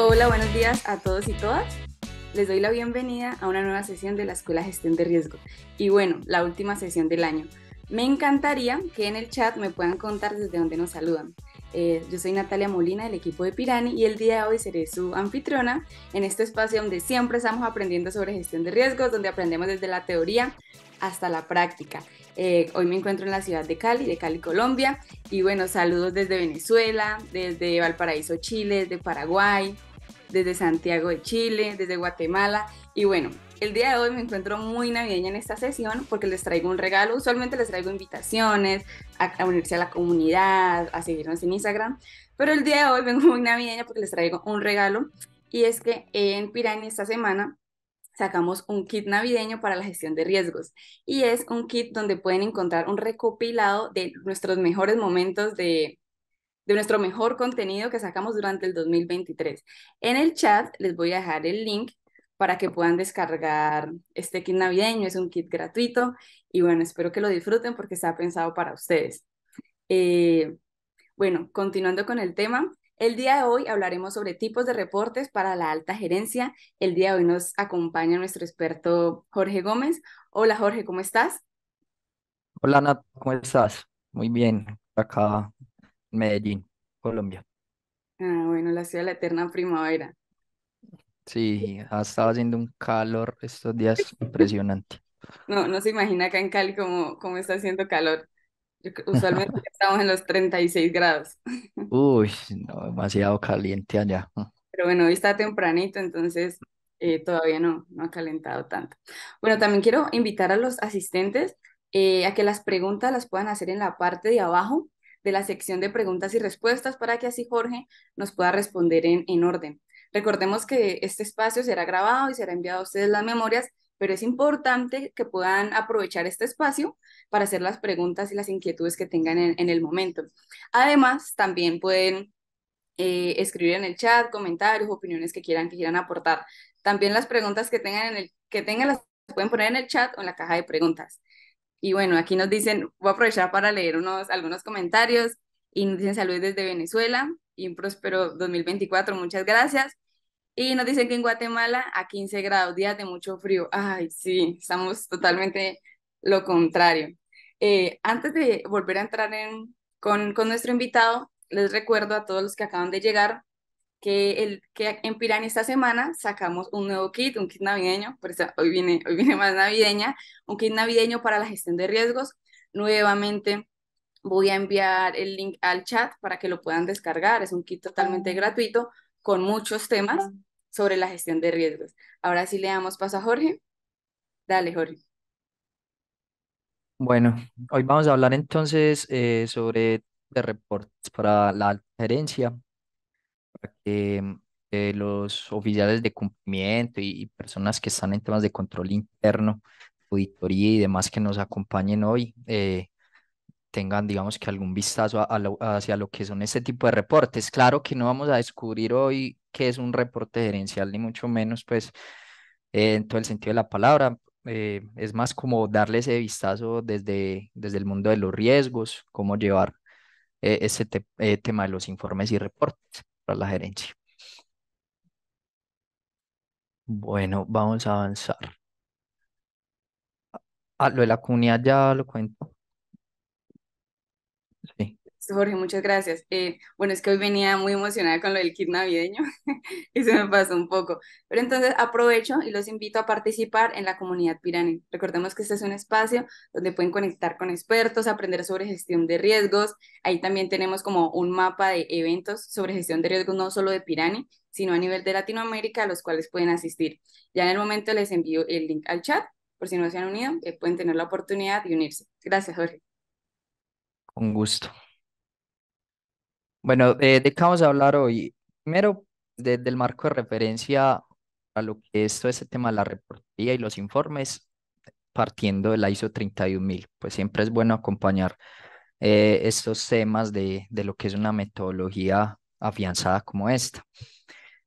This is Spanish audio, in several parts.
Hola, buenos días a todos y todas. Les doy la bienvenida a una nueva sesión de la Escuela Gestión de Riesgo y bueno, la última sesión del año. Me encantaría que en el chat me puedan contar desde dónde nos saludan. Eh, yo soy Natalia Molina del equipo de Pirani y el día de hoy seré su anfitriona en este espacio donde siempre estamos aprendiendo sobre gestión de riesgos, donde aprendemos desde la teoría hasta la práctica. Eh, hoy me encuentro en la ciudad de Cali, de Cali, Colombia. Y bueno, saludos desde Venezuela, desde Valparaíso, Chile, desde Paraguay, desde Santiago de Chile, desde Guatemala. Y bueno, el día de hoy me encuentro muy navideña en esta sesión porque les traigo un regalo. Usualmente les traigo invitaciones a, unirse a la comunidad, a seguirnos en Instagram. Pero el día de hoy vengo muy navideña porque les traigo un regalo. Y es que en Pirani esta semana sacamos un kit navideño para la gestión de riesgos. Y es un kit donde pueden encontrar un recopilado de nuestros mejores momentos de, de nuestro mejor contenido que sacamos durante el 2023. En el chat les voy a dejar el link para que puedan descargar este kit navideño. Es un kit gratuito y bueno, espero que lo disfruten porque está pensado para ustedes. Eh, bueno, continuando con el tema, el día de hoy hablaremos sobre tipos de reportes para la alta gerencia. El día de hoy nos acompaña nuestro experto Jorge Gómez. Hola Jorge, ¿cómo estás? Hola Nat, ¿cómo estás? Muy bien, acá Medellín, Colombia. Ah, bueno, la ciudad de la eterna primavera. Sí, ha estado haciendo un calor estos días impresionante. No, no se imagina acá en Cali cómo, cómo está haciendo calor. usualmente estamos en los 36 grados. Uy, no, demasiado caliente allá. Pero bueno, hoy está tempranito, entonces eh, todavía no, no ha calentado tanto. Bueno, también quiero invitar a los asistentes eh, a que las preguntas las puedan hacer en la parte de abajo de la sección de preguntas y respuestas para que así Jorge nos pueda responder en, orden. Recordemos que este espacio será grabado y será enviado a ustedes las memorias, pero es importante que puedan aprovechar este espacio para hacer las preguntas y las inquietudes que tengan en, el momento. Además, también pueden eh, escribir en el chat comentarios, opiniones que quieran, que quieran aportar. También las preguntas que tengan, en el, que tengan las pueden poner en el chat o en la caja de preguntas. Y bueno, aquí nos dicen, voy a aprovechar para leer unos, algunos comentarios. Y nos dicen salud desde Venezuela y un próspero 2024, muchas gracias. Y nos dicen que en Guatemala a 15 grados, días de mucho frío. Ay, sí, estamos totalmente lo contrario. Eh, antes de volver a entrar en, con, con nuestro invitado, les recuerdo a todos los que acaban de llegar que, el, que en Pirani esta semana sacamos un nuevo kit, un kit navideño, por eso hoy viene, hoy viene más navideña, un kit navideño para la gestión de riesgos. Nuevamente voy a enviar el link al chat para que lo puedan descargar. Es un kit totalmente gratuito con muchos temas sobre la gestión de riesgos. Ahora sí le damos paso a Jorge. Dale, Jorge. Bueno, hoy vamos a hablar entonces eh, sobre de reportes para la gerencia que mm, eh, los oficiales de cumplimiento y, personas que están en temas de control interno, auditoría y demás que nos acompañen hoy, eh, tengan, digamos, que algún vistazo hacia lo que son este tipo de reportes. Claro que no vamos a descubrir hoy qué es un reporte gerencial, ni mucho menos, pues, eh, en todo el sentido de la palabra. es más como darle ese vistazo desde, desde el mundo de los riesgos, cómo llevar ese tema de los informes y reportes la gerencia. Bueno, vamos a avanzar. Ah, lo de la cunia ya lo cuento. Jorge, muchas gracias. Eh, bueno, es que hoy venía muy emocionada con lo del kit navideño y se me pasó un poco. Pero entonces aprovecho y los invito a participar en la comunidad Pirani. Recordemos que este es un espacio donde pueden conectar con expertos, aprender sobre gestión de riesgos. Ahí también tenemos como un mapa de eventos sobre gestión de riesgos, no solo de Pirani, sino a nivel de Latinoamérica, a los cuales pueden asistir. Ya en el momento les envío el link al chat, por si no se han unido, que eh, pueden tener la oportunidad de unirse. Gracias, Jorge. Con gusto. Bueno, eh, ¿de qué vamos a hablar hoy? Primero, desde el marco de referencia a lo que es todo este tema de la reportería y los informes, partiendo de la ISO 31000. Pues siempre es bueno acompañar eh, estos temas de, lo que es una metodología afianzada como esta.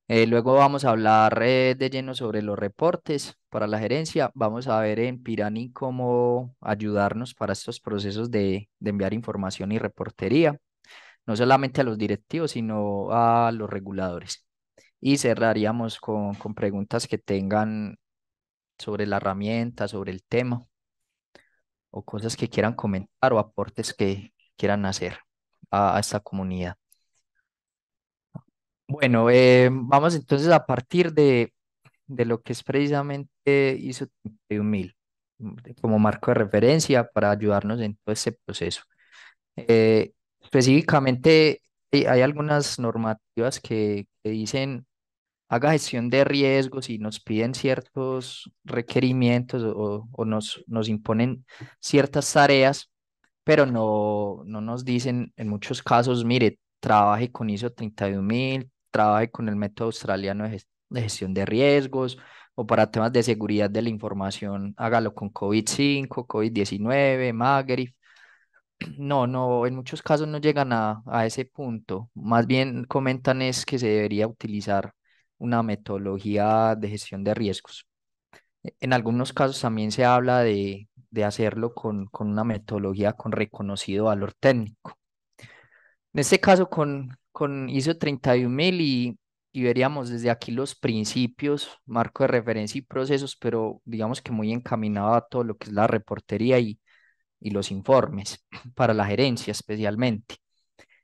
Eh, luego vamos a hablar de lleno sobre los reportes para la gerencia. Vamos a ver en Pirani cómo ayudarnos para estos procesos de enviar información y reportería no solamente a los directivos, sino a los reguladores. Y cerraríamos con, preguntas que tengan sobre la herramienta, sobre el tema, o cosas que quieran comentar o aportes que quieran hacer a, esta comunidad. Bueno, eh, vamos entonces a partir de, lo que es precisamente ISO 31000 como marco de referencia para ayudarnos en todo ese proceso. Eh, Específicamente, eh, hay, algunas normativas que, que dicen haga gestión de riesgos y nos piden ciertos requerimientos o, nos, nos, imponen ciertas tareas, pero no, no nos dicen en muchos casos, mire, trabaje con ISO 31000, trabaje con el método australiano de, gestión de riesgos o para temas de seguridad de la información, hágalo con COVID-5, COVID-19, MAGRIF. No, no, en muchos casos no llegan a, ese punto. Más bien comentan es que se debería utilizar una metodología de gestión de riesgos. E, en algunos casos también se habla de, hacerlo con, una metodología con reconocido valor técnico. En este caso, con, ISO 31000 y, y veríamos desde aquí los principios, marco de referencia y procesos, pero digamos que muy encaminado a todo lo que es la reportería y, y los informes, para la gerencia especialmente.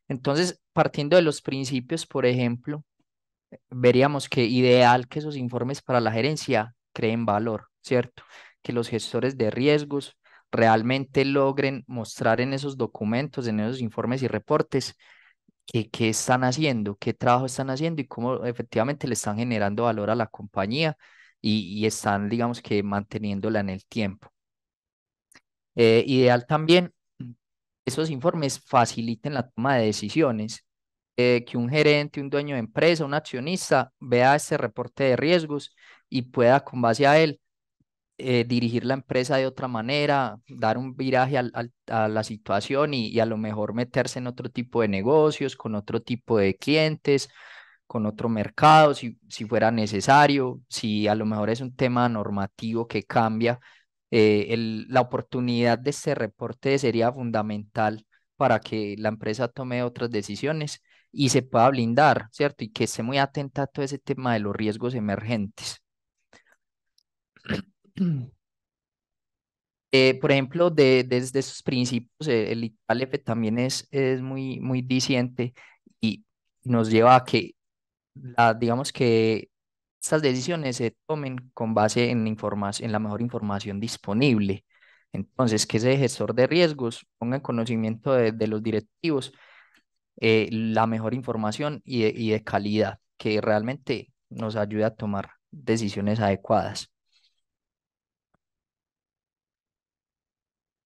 Entonces, partiendo de los principios, por ejemplo, veríamos que ideal que esos informes para la gerencia creen valor, ¿cierto? Que los gestores de riesgos realmente logren mostrar en esos documentos, en esos informes y reportes, qué, qué están haciendo, qué trabajo están haciendo y cómo efectivamente le están generando valor a la compañía y, y están, digamos que, manteniéndola en el tiempo. Eh, ideal también esos informes faciliten la toma de decisiones, eh, que un gerente, un dueño de empresa, un accionista vea este reporte de riesgos y pueda con base a él eh, dirigir la empresa de otra manera, dar un viraje a la situación y, y, a lo mejor meterse en otro tipo de negocios, con otro tipo de clientes, con otro mercado, si, si fuera necesario, si a lo mejor es un tema normativo que cambia eh, el, la oportunidad de este reporte sería fundamental para que la empresa tome otras decisiones y se pueda blindar, ¿cierto? Y que esté muy atenta a todo ese tema de los riesgos emergentes. Eh, por ejemplo, de, desde sus principios, eh, el ITALF también es, es muy, muy diciente y nos lleva a que, la, digamos que estas decisiones se tomen con base en, en la mejor información disponible. Entonces, que ese gestor de riesgos ponga en conocimiento de, los directivos eh, la mejor información y de, calidad, que realmente nos ayude a tomar decisiones adecuadas.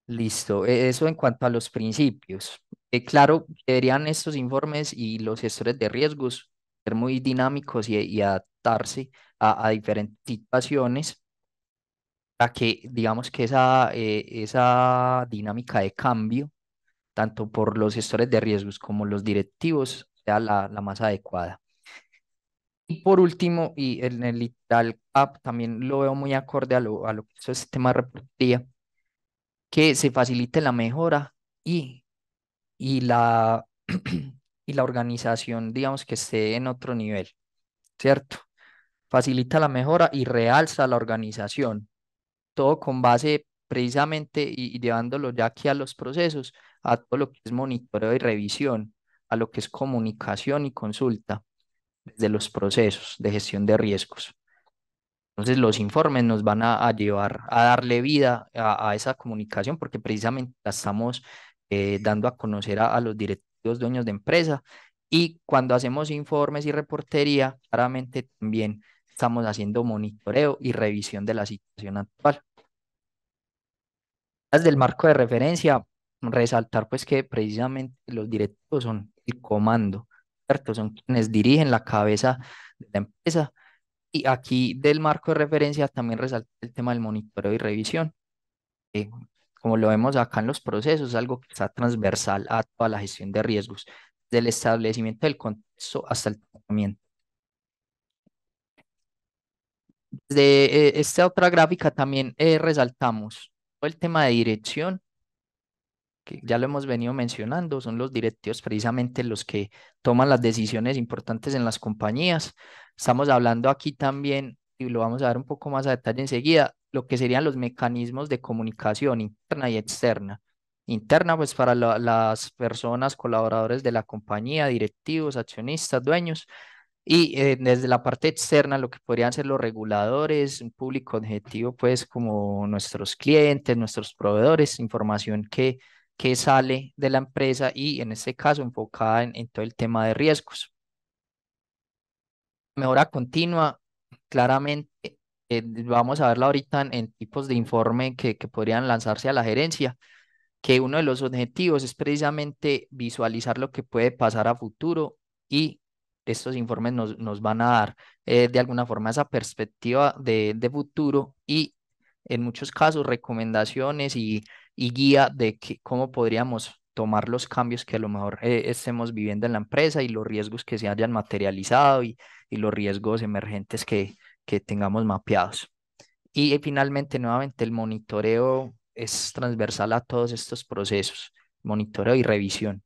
Listo, e, eso en cuanto a los principios. Eh, claro, deberían estos informes y los gestores de riesgos ser muy dinámicos y, y, a, adaptarse a, diferentes situaciones para que digamos que esa, eh, esa dinámica de cambio, tanto por los gestores de riesgos como los directivos, sea la, la más adecuada. Y por último, y en el literal app también lo veo muy acorde a lo, a lo que es el tema de que se facilite la mejora y, y, la, y la organización, digamos, que esté en otro nivel, ¿cierto? facilita la mejora y realza la organización. Todo con base precisamente y, llevándolo ya aquí a los procesos, a todo lo que es monitoreo y revisión, a lo que es comunicación y consulta de los procesos de gestión de riesgos. Entonces los informes nos van a, llevar a darle vida a, esa comunicación porque precisamente la estamos eh, dando a conocer a los directivos dueños de empresa y cuando hacemos informes y reportería, claramente también estamos haciendo monitoreo y revisión de la situación actual. Desde el marco de referencia, resaltar pues que precisamente los directivos son el comando, ¿cierto? Son quienes dirigen la cabeza de la empresa. Y aquí del marco de referencia también resalta el tema del monitoreo y revisión. como lo vemos acá en los procesos, es algo que está transversal a toda la gestión de riesgos, desde el establecimiento del contexto hasta el tratamiento. De eh, esta otra gráfica también eh, resaltamos el tema de dirección, que ya lo hemos venido mencionando, son los directivos precisamente los que toman las decisiones importantes en las compañías. Estamos hablando aquí también, y lo vamos a ver un poco más a detalle enseguida, lo que serían los mecanismos de comunicación interna y externa. Interna, pues para las personas, colaboradores de la compañía, directivos, accionistas, dueños, y eh, desde la parte externa, lo que podrían ser los reguladores, un público objetivo, pues como nuestros clientes, nuestros proveedores, información que, que sale de la empresa y en este caso enfocada en, todo el tema de riesgos. Mejora continua, claramente eh, vamos a verla ahorita en, tipos de informe que, que, podrían lanzarse a la gerencia, que uno de los objetivos es precisamente visualizar lo que puede pasar a futuro y estos informes nos, van a dar eh, de alguna forma esa perspectiva de, futuro y en muchos casos recomendaciones y, guía de cómo podríamos tomar los cambios que a lo mejor eh, estemos viviendo en la empresa y los riesgos que se hayan materializado y, los riesgos emergentes que, que tengamos mapeados. Y eh, finalmente, nuevamente, el monitoreo es transversal a todos estos procesos, monitoreo y revisión.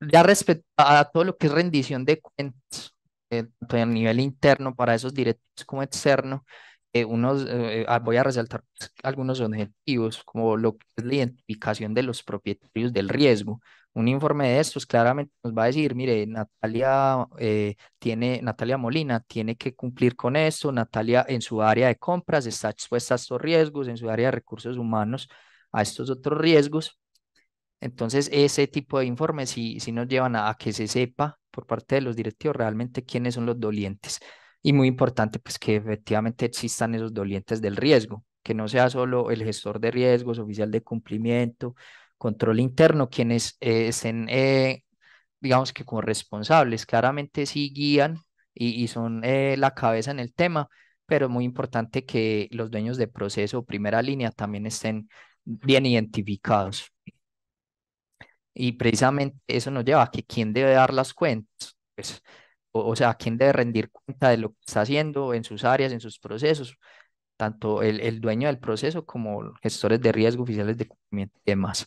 ya respecto a todo lo que es rendición de cuentas, eh, tanto a nivel interno para esos directos como externo, eh, unos, eh, ah, voy a resaltar algunos objetivos, como lo que es la identificación de los propietarios del riesgo. Un informe de estos claramente nos va a decir, mire, Natalia, tiene, Natalia Molina tiene que cumplir con esto, Natalia en su área de compras está expuesta a estos riesgos, en su área de recursos humanos a estos otros riesgos entonces, ese tipo de informes sí, sí nos llevan a, que se sepa por parte de los directivos realmente quiénes son los dolientes. Y muy importante, pues que efectivamente existan esos dolientes del riesgo, que no sea solo el gestor de riesgos, oficial de cumplimiento, control interno, quienes eh, estén, eh, digamos que como responsables, claramente sí guían y, son eh, la cabeza en el tema, pero muy importante que los dueños de proceso primera línea también estén bien identificados. Y precisamente eso nos lleva a que quién debe dar las cuentas, pues, o, sea, quién debe rendir cuenta de lo que está haciendo en sus áreas, en sus procesos, tanto el, dueño del proceso como gestores de riesgo, oficiales de cumplimiento y demás.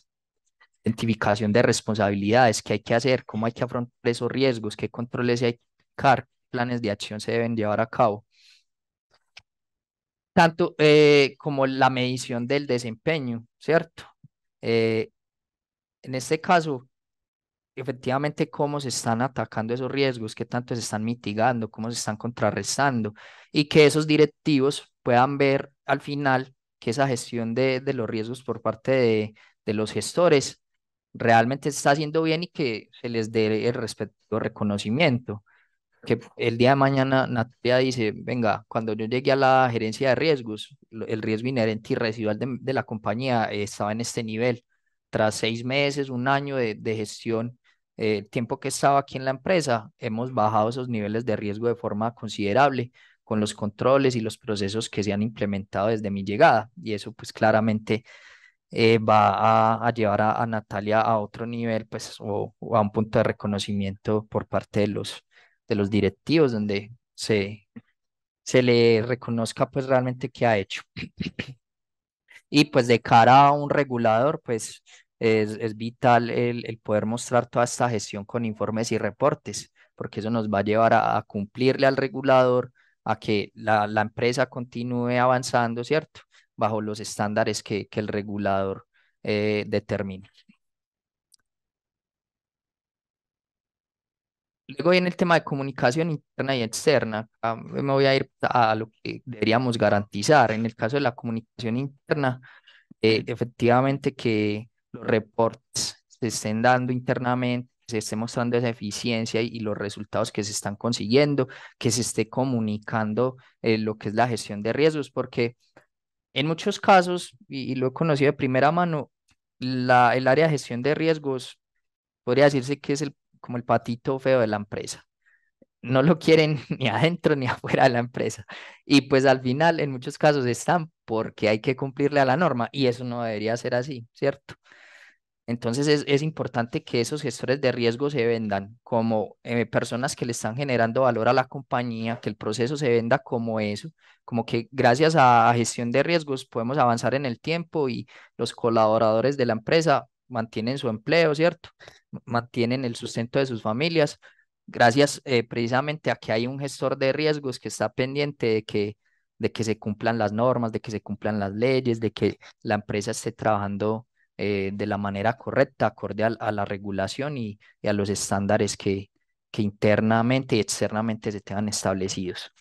Identificación de responsabilidades, qué hay que hacer, cómo hay que afrontar esos riesgos, qué controles hay que aplicar, planes de acción se deben llevar a cabo tanto eh, como la medición del desempeño, ¿cierto? Eh, en este caso, efectivamente cómo se están atacando esos riesgos, qué tanto se están mitigando, cómo se están contrarrestando y que esos directivos puedan ver al final que esa gestión de, de los riesgos por parte de, de, los gestores realmente se está haciendo bien y que se les dé el respeto, reconocimiento. Que el día de mañana Natalia dice, venga, cuando yo llegué a la gerencia de riesgos, el riesgo inherente y residual de, de la compañía estaba en este nivel tras seis meses, un año de, gestión, el eh, tiempo que estaba aquí en la empresa, hemos bajado esos niveles de riesgo de forma considerable con los controles y los procesos que se han implementado desde mi llegada. Y eso pues claramente eh, va a, llevar a, Natalia a otro nivel, pues, o, a un punto de reconocimiento por parte de los, de los directivos, donde se, se le reconozca pues realmente qué ha hecho. Y pues de cara a un regulador, pues es, vital el, poder mostrar toda esta gestión con informes y reportes, porque eso nos va a llevar a, cumplirle al regulador, a que la, empresa continúe avanzando, ¿cierto? Bajo los estándares que, el regulador eh, determina. Luego viene el tema de comunicación interna y externa. me voy a ir a lo que deberíamos garantizar. En el caso de la comunicación interna, eh, efectivamente que los reportes se estén dando internamente, se esté mostrando esa eficiencia y, los resultados que se están consiguiendo, que se esté comunicando eh, lo que es la gestión de riesgos, porque en muchos casos, y, lo he conocido de primera mano, la, el área de gestión de riesgos podría decirse que es el como el patito feo de la empresa. No lo quieren ni adentro ni afuera de la empresa. Y pues al final, en muchos casos están porque hay que cumplirle a la norma y eso no debería ser así, ¿cierto? Entonces es, importante que esos gestores de riesgo se vendan como eh, personas que le están generando valor a la compañía, que el proceso se venda como eso, como que gracias a gestión de riesgos podemos avanzar en el tiempo y los colaboradores de la empresa mantienen su empleo, ¿cierto? Mantienen el sustento de sus familias, gracias eh, precisamente a que hay un gestor de riesgos que está pendiente de que, de que se cumplan las normas, de que se cumplan las leyes, de que la empresa esté trabajando eh, de la manera correcta, acorde a, la regulación y, a los estándares que, que internamente y externamente se tengan establecidos.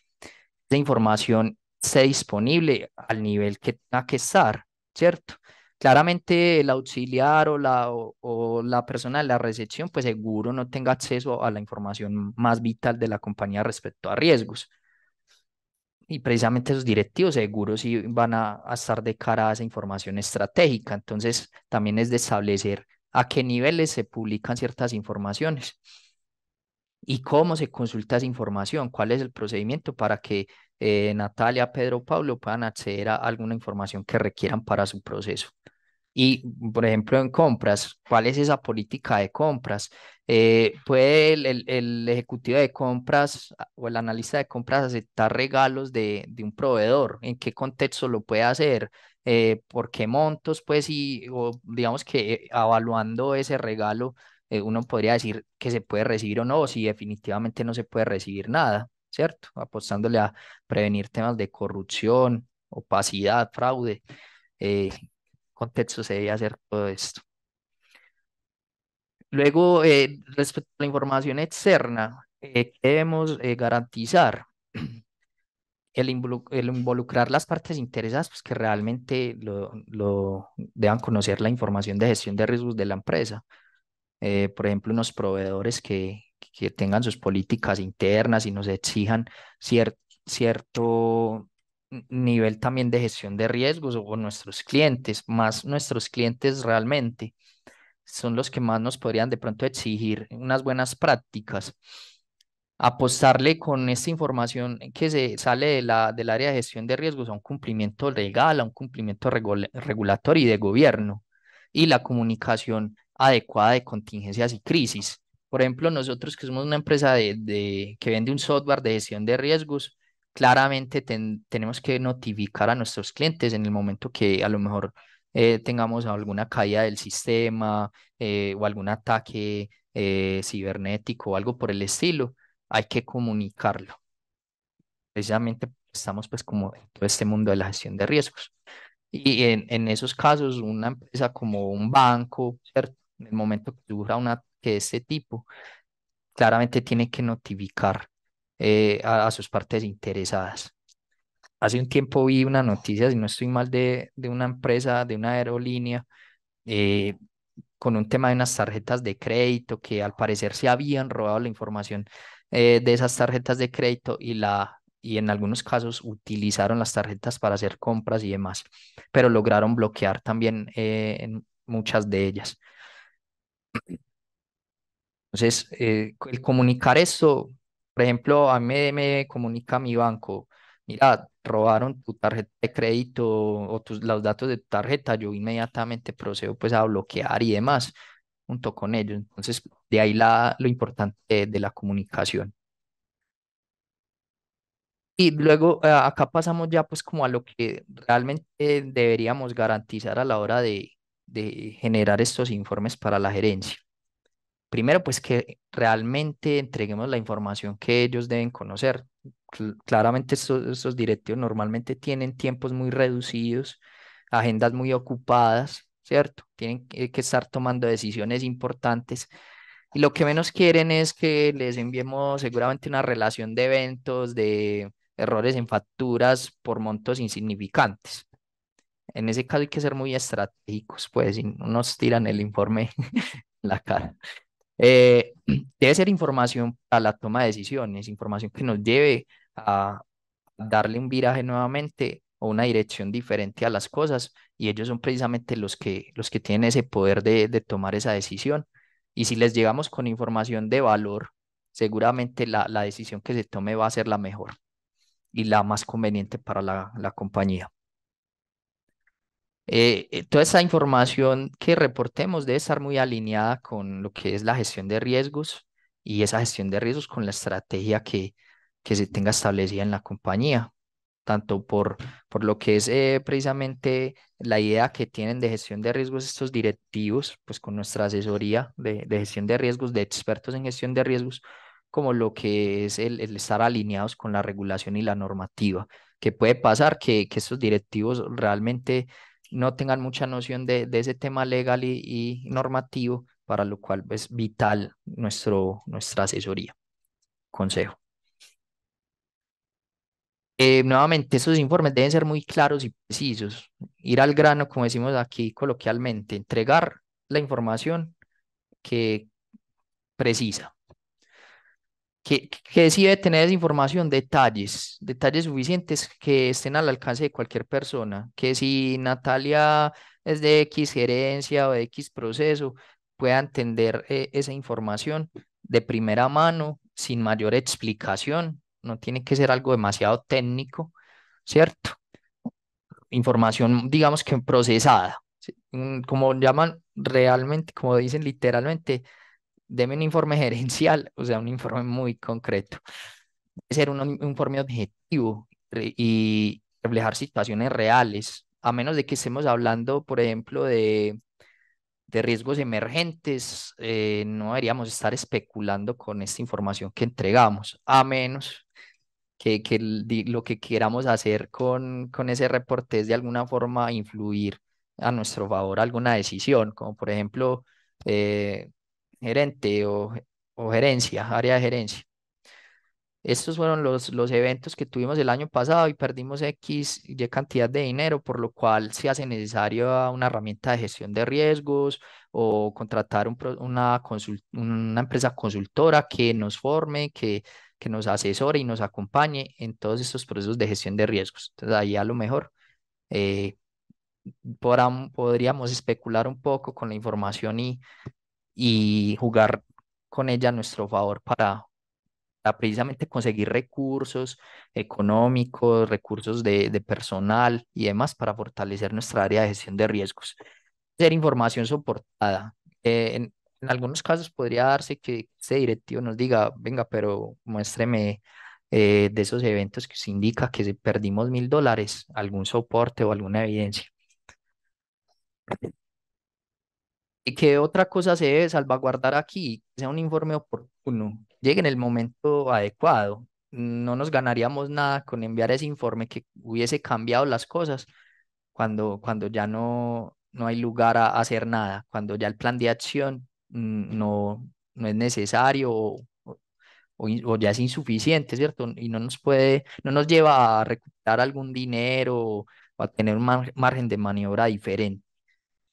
Esta información esté disponible al nivel que tenga que estar, ¿cierto? Claramente el auxiliar o la, o, la persona de la recepción, pues seguro no tenga acceso a la información más vital de la compañía respecto a riesgos. Y precisamente esos directivos seguros sí van a, a estar de cara a esa información estratégica. Entonces también es de establecer a qué niveles se publican ciertas informaciones y cómo se consulta esa información, cuál es el procedimiento para que eh, Natalia, Pedro, Pablo puedan acceder a alguna información que requieran para su proceso. Y, por ejemplo, en compras, ¿cuál es esa política de compras? Eh, ¿Puede el, ejecutivo de compras o el analista de compras aceptar regalos de, un proveedor? ¿En qué contexto lo puede hacer? Eh, ¿Por qué montos? Pues, y digamos que evaluando ese regalo, uno podría decir que se puede recibir o no, si definitivamente no se puede recibir nada. ¿cierto? Apostándole a prevenir temas de corrupción, opacidad, fraude. Eh, contexto se debe hacer todo esto. Luego, eh, respecto a la información externa, eh, debemos eh, garantizar? El, involucrar las partes interesadas pues que realmente lo, deban conocer la información de gestión de riesgos de la empresa. por ejemplo, unos proveedores que, que tengan sus políticas internas y nos exijan cierto nivel también de gestión de riesgos o nuestros clientes, más nuestros clientes realmente son los que más nos podrían de pronto exigir unas buenas prácticas. Apostarle con esta información que se sale de la, del área de gestión de riesgos a un cumplimiento legal, a un cumplimiento regulatorio y de gobierno y la comunicación adecuada de contingencias y crisis. Por ejemplo, nosotros que somos una empresa de, que vende un software de gestión de riesgos, claramente tenemos que notificar a nuestros clientes en el momento que a lo mejor eh, tengamos alguna caída del sistema eh, o algún ataque eh, cibernético o algo por el estilo, hay que comunicarlo. Precisamente estamos pues como en todo este mundo de la gestión de riesgos. Y en, en esos casos, una empresa como un banco, ¿cierto? en el momento que surja una que de este tipo, claramente tiene que notificar eh, a, sus partes interesadas. Hace un tiempo vi una noticia, si no estoy mal, de, de una empresa, de una aerolínea, eh, con un tema de unas tarjetas de crédito que al parecer se habían robado la información eh, de esas tarjetas de crédito y la y en algunos casos utilizaron las tarjetas para hacer compras y demás, pero lograron bloquear también muchas de ellas. Entonces, eh, el comunicar esto, por ejemplo, a mí me, comunica mi banco, mira, robaron tu tarjeta de crédito o los datos de tu tarjeta, yo inmediatamente procedo pues a bloquear y demás junto con ellos. Entonces, de ahí la, lo importante de, la comunicación. Y luego eh, acá pasamos ya pues como a lo que realmente deberíamos garantizar a la hora de, de generar estos informes para la gerencia. Primero, pues que realmente entreguemos la información que ellos deben conocer. Claramente estos, directivos normalmente tienen tiempos muy reducidos, agendas muy ocupadas, ¿cierto? Tienen que estar tomando decisiones importantes y lo que menos quieren es que les enviemos seguramente una relación de eventos, de errores en facturas por montos insignificantes en ese caso hay que ser muy estratégicos, pues, si no nos tiran el informe en la cara. Eh, debe ser información para la toma de decisiones, información que nos lleve a darle un viraje nuevamente o una dirección diferente a las cosas, y ellos son precisamente los que, los que tienen ese poder de, de tomar esa decisión. Y si les llegamos con información de valor, seguramente la, la decisión que se tome va a ser la mejor y la más conveniente para la, la compañía. Eh, eh, toda esa información que reportemos debe estar muy alineada con lo que es la gestión de riesgos y esa gestión de riesgos con la estrategia que, que se tenga establecida en la compañía, tanto por, por lo que es eh, precisamente la idea que tienen de gestión de riesgos estos directivos, pues con nuestra asesoría de, gestión de riesgos, de expertos en gestión de riesgos, como lo que es el, estar alineados con la regulación y la normativa, que puede pasar que, que estos directivos realmente no tengan mucha noción de, ese tema legal y, normativo, para lo cual es vital nuestro, nuestra asesoría. Consejo. Eh, nuevamente, esos informes deben ser muy claros y precisos. Ir al grano, como decimos aquí coloquialmente, entregar la información que precisa que, que debe tener esa información, detalles, detalles suficientes que estén al alcance de cualquier persona, que si Natalia es de X gerencia o de X proceso, pueda entender eh, esa información de primera mano, sin mayor explicación, no tiene que ser algo demasiado técnico, ¿cierto? Información, digamos que procesada, mm, como llaman realmente, como dicen literalmente, deme un informe gerencial, o sea, un informe muy concreto. Debe ser un, informe objetivo y reflejar situaciones reales, a menos de que estemos hablando, por ejemplo, de, de riesgos emergentes, eh, no deberíamos estar especulando con esta información que entregamos, a menos que, que lo que queramos hacer con, con ese reporte es de alguna forma influir a nuestro favor alguna decisión, como por ejemplo, eh, gerente o, o gerencia, área de gerencia. Estos fueron los, los eventos que tuvimos el año pasado y perdimos X y cantidad de dinero, por lo cual se hace necesario una herramienta de gestión de riesgos o contratar un, una, una empresa consultora que nos forme, que, que nos asesore y nos acompañe en todos estos procesos de gestión de riesgos. Entonces ahí a lo mejor eh, podríamos especular un poco con la información y, y jugar con ella a nuestro favor para, precisamente conseguir recursos económicos, recursos de, de personal y demás para fortalecer nuestra área de gestión de riesgos. Ser información soportada. Eh, en, algunos casos podría darse que ese directivo nos diga, venga, pero muéstreme eh, de esos eventos que se indica que si perdimos mil dólares, algún soporte o alguna evidencia. ¿Qué otra cosa se debe salvaguardar aquí? sea un informe oportuno, llegue en el momento adecuado. No nos ganaríamos nada con enviar ese informe que hubiese cambiado las cosas cuando, cuando ya no, no hay lugar a hacer nada, cuando ya el plan de acción mm, no, no es necesario o, ya es insuficiente, ¿cierto? Y no nos puede, no nos lleva a recuperar algún dinero o a tener un margen de maniobra diferente.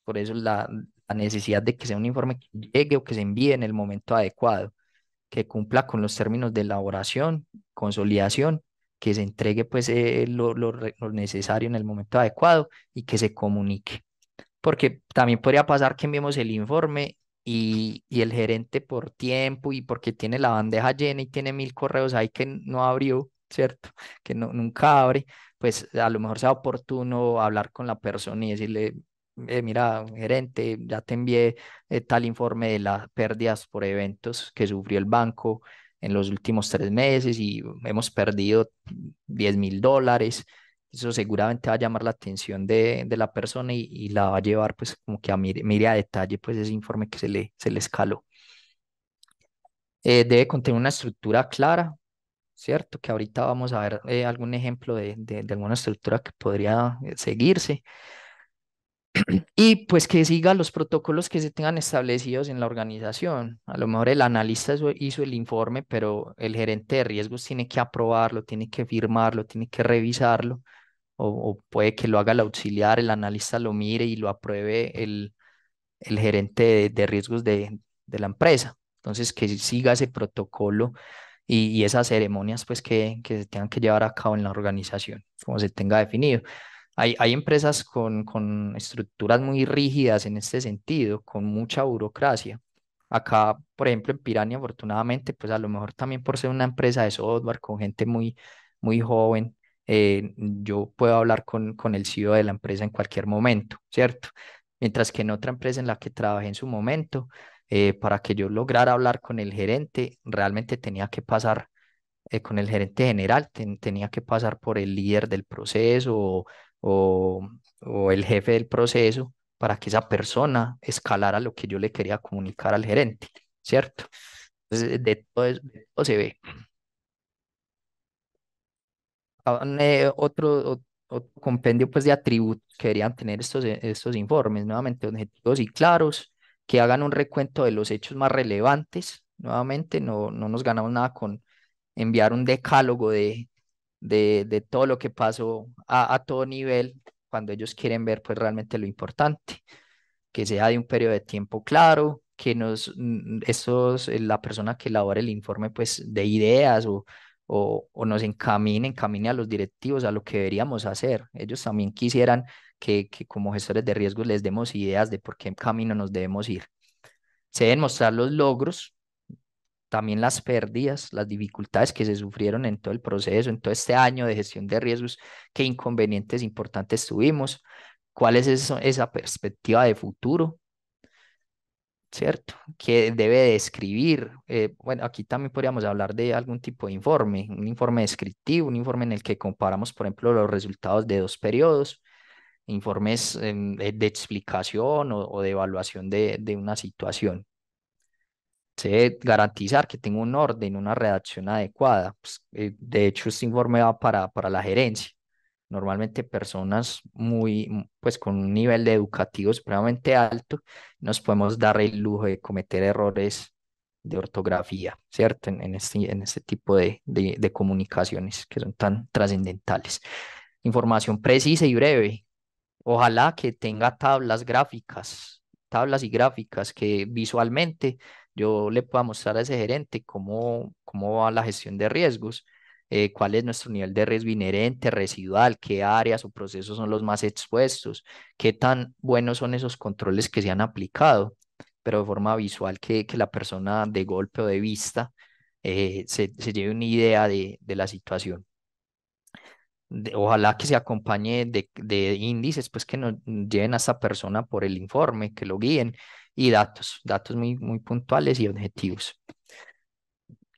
Por eso la, la necesidad de que sea un informe que llegue o que se envíe en el momento adecuado, que cumpla con los términos de elaboración, consolidación, que se entregue pues eh, lo, lo, necesario en el momento adecuado y que se comunique. Porque también podría pasar que enviemos el informe y, y, el gerente por tiempo y porque tiene la bandeja llena y tiene mil correos ahí que no abrió, ¿cierto? Que no, nunca abre, pues a lo mejor sea oportuno hablar con la persona y decirle, eh, mira, gerente, ya te envié eh, tal informe de las pérdidas por eventos que sufrió el banco en los últimos tres meses y hemos perdido 10 mil dólares. Eso seguramente va a llamar la atención de, de la persona y, y, la va a llevar pues como que a mire, a detalle pues ese informe que se le, se le escaló. Eh, debe contener una estructura clara, ¿cierto? Que ahorita vamos a ver algún ejemplo de, de, alguna estructura que podría seguirse y pues que siga los protocolos que se tengan establecidos en la organización. A lo mejor el analista hizo el informe, pero el gerente de riesgos tiene que aprobarlo, tiene que firmarlo, tiene que revisarlo, o, puede que lo haga el auxiliar, el analista lo mire y lo apruebe el, gerente de, riesgos de, la empresa. Entonces, que siga ese protocolo y, y esas ceremonias pues que se tengan que llevar a cabo en la organización, como se tenga definido. Hay, hay empresas con, con estructuras muy rígidas en este sentido, con mucha burocracia. Acá, por ejemplo, en Piranha, afortunadamente, pues a lo mejor también por ser una empresa de software con gente muy, muy joven, eh, yo puedo hablar con, con el CEO de la empresa en cualquier momento, ¿cierto? Mientras que en otra empresa en la que trabajé en su momento, eh, para que yo lograra hablar con el gerente, realmente tenía que pasar eh, con el gerente general, tenía que pasar por el líder del proceso o, o, o el jefe del proceso para que esa persona escalara lo que yo le quería comunicar al gerente, ¿cierto? Entonces, de todo, eso, se ve. Eh, otro, compendio pues, de atributos que deberían tener estos, eh, estos informes, nuevamente objetivos y claros, que hagan un recuento de los hechos más relevantes, nuevamente no, no nos ganamos nada con enviar un decálogo de de, todo lo que pasó a, todo nivel cuando ellos quieren ver pues realmente lo importante, que sea de un periodo de tiempo claro, que nos, esos, eh, la persona que elabora el informe pues de ideas o, o, nos encamine, encamine a los directivos a lo que deberíamos hacer. Ellos también quisieran que, que como gestores de riesgos les demos ideas de por qué camino nos debemos ir. Se deben mostrar los logros también las pérdidas, las dificultades que se sufrieron en todo el proceso, en todo este año de gestión de riesgos, qué inconvenientes importantes tuvimos, cuál es esa perspectiva de futuro, ¿cierto? ¿qué debe describir, eh, bueno, aquí también podríamos hablar de algún tipo de informe, un informe descriptivo, un informe en el que comparamos, por ejemplo, los resultados de dos periodos, informes em, de explicación o, de evaluación de una situación garantizar que tenga un orden, una redacción adecuada. Pues, eh, de hecho, este informe va para, para la gerencia. Normalmente personas muy, mm, pues con un nivel de educativo supremamente alto, nos podemos dar el lujo de cometer errores de ortografía, ¿cierto? En, este, en este tipo de, de, de comunicaciones que son tan trascendentales. Información precisa y breve. Ojalá que tenga tablas gráficas, tablas y gráficas que visualmente yo le pueda mostrar a ese gerente cómo, cómo va la gestión de riesgos, eh, cuál es nuestro nivel de riesgo inherente, residual, qué áreas o procesos son los más expuestos, qué tan buenos son esos controles que se han aplicado, pero de forma visual que, que la persona de golpe o de vista eh, se, se, lleve una idea de, de la situación. ojalá que se acompañe de, de índices, pues que nos lleven a esa persona por el informe, que lo guíen y datos, datos muy, muy puntuales y objetivos.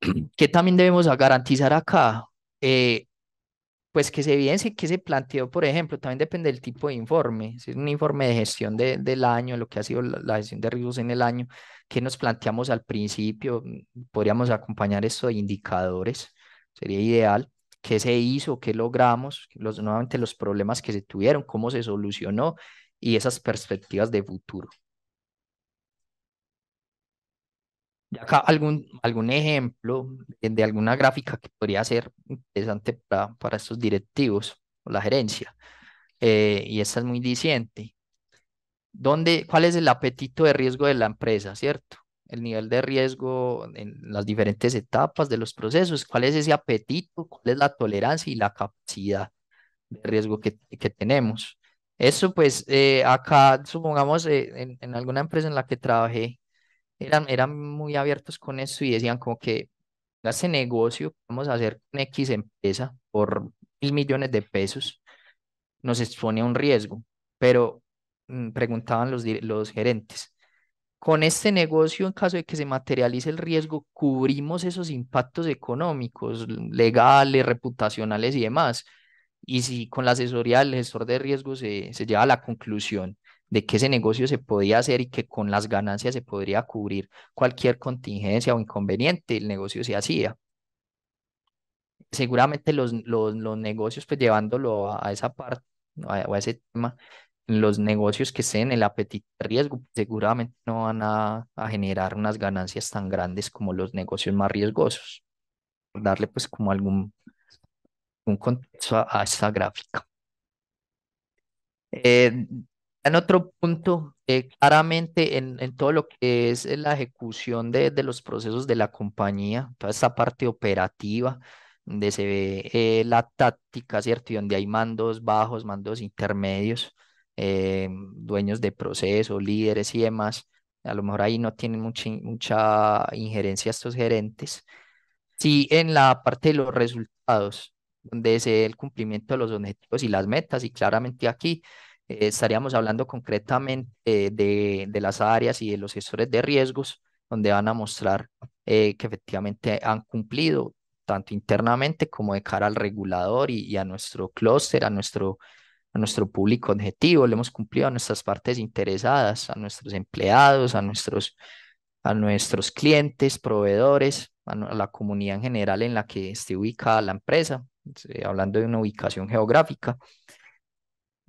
¿Qué también debemos garantizar acá? Eh, pues que se evidencie que se planteó, por ejemplo, también depende del tipo de informe, si es un informe de gestión del año, lo que ha sido la, gestión de riesgos en el año, que nos planteamos al principio, podríamos acompañar esto de indicadores, sería ideal, qué se hizo, qué logramos, los, nuevamente los problemas que se tuvieron, cómo se solucionó y esas perspectivas de futuro. acá algún, algún ejemplo de alguna gráfica que podría ser interesante para, para estos directivos o la gerencia. Eh, y esta es muy diciente. ¿Dónde, ¿Cuál es el apetito de riesgo de la empresa, cierto? El nivel de riesgo en las diferentes etapas de los procesos, cuál es ese apetito, cuál es la tolerancia y la capacidad de riesgo que, que tenemos. Eso pues eh, acá, supongamos, eh, en, en alguna empresa en la que trabajé, eran, eran muy abiertos con esto y decían como que ese negocio vamos a hacer con X empresa por mil millones de pesos nos expone a un riesgo, pero mm, preguntaban los, los gerentes, con este negocio, en caso de que se materialice el riesgo, cubrimos esos impactos económicos, legales, reputacionales y demás. Y si con la asesoría del gestor de riesgo se, se lleva a la conclusión de que ese negocio se podía hacer y que con las ganancias se podría cubrir cualquier contingencia o inconveniente, el negocio se hacía. Seguramente los, los, negocios, pues llevándolo a, esa parte o a, ese tema, los negocios que estén en el apetito de riesgo seguramente no van a, generar unas ganancias tan grandes como los negocios más riesgosos. Darle pues como algún, un contexto a, esta gráfica. Eh, en otro punto, eh, claramente en, todo lo que es la ejecución de, los procesos de la compañía, toda esta parte operativa, donde se ve eh, la táctica, ¿cierto? Y donde hay mandos bajos, mandos intermedios, eh, dueños de procesos, líderes y demás. A lo mejor ahí no tienen mucha, mucha injerencia estos gerentes. Sí, en la parte de los resultados, donde se ve el cumplimiento de los objetivos y las metas, y claramente aquí eh, estaríamos hablando concretamente eh, de, de, las áreas y de los gestores de riesgos, donde van a mostrar eh, que efectivamente han cumplido tanto internamente como de cara al regulador y, a nuestro clúster, a nuestro, a nuestro público objetivo. Le hemos cumplido a nuestras partes interesadas, a nuestros empleados, a nuestros, a nuestros clientes, proveedores, a, la comunidad en general en la que esté ubicada la empresa, hablando de una ubicación geográfica.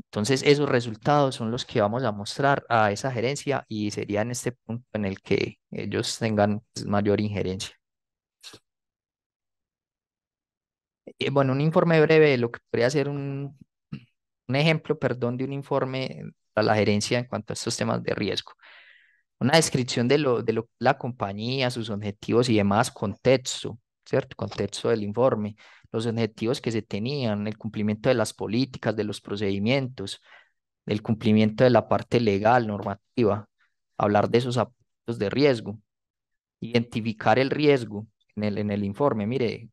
Entonces, esos resultados son los que vamos a mostrar a esa gerencia y sería en este punto en el que ellos tengan pues, mayor injerencia. Eh, bueno, un informe breve, de lo que podría ser un, ejemplo, perdón, de un informe para la gerencia en cuanto a estos temas de riesgo. Una descripción de lo, de la compañía, sus objetivos y demás, contexto, ¿cierto? Contexto del informe, los objetivos que se tenían, el cumplimiento de las políticas, de los procedimientos, el cumplimiento de la parte legal, normativa, hablar de esos aspectos de riesgo, identificar el riesgo en el, en el informe. Mire,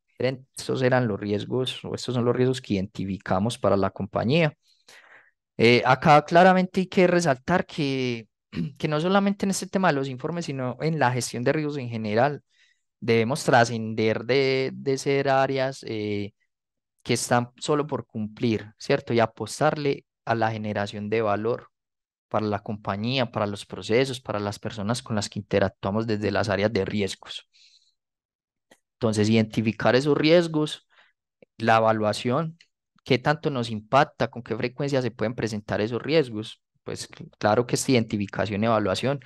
estos eran los riesgos, o estos son los riesgos que identificamos para la compañía. Eh, acá claramente hay que resaltar que, que no solamente en este tema de los informes, sino en la gestión de riesgos en general, debemos trascender de, de, ser áreas eh, que están solo por cumplir, ¿cierto? Y apostarle a la generación de valor para la compañía, para los procesos, para las personas con las que interactuamos desde las áreas de riesgos. Entonces, identificar esos riesgos, la evaluación, qué tanto nos impacta, con qué frecuencia se pueden presentar esos riesgos, pues claro que es identificación evaluación,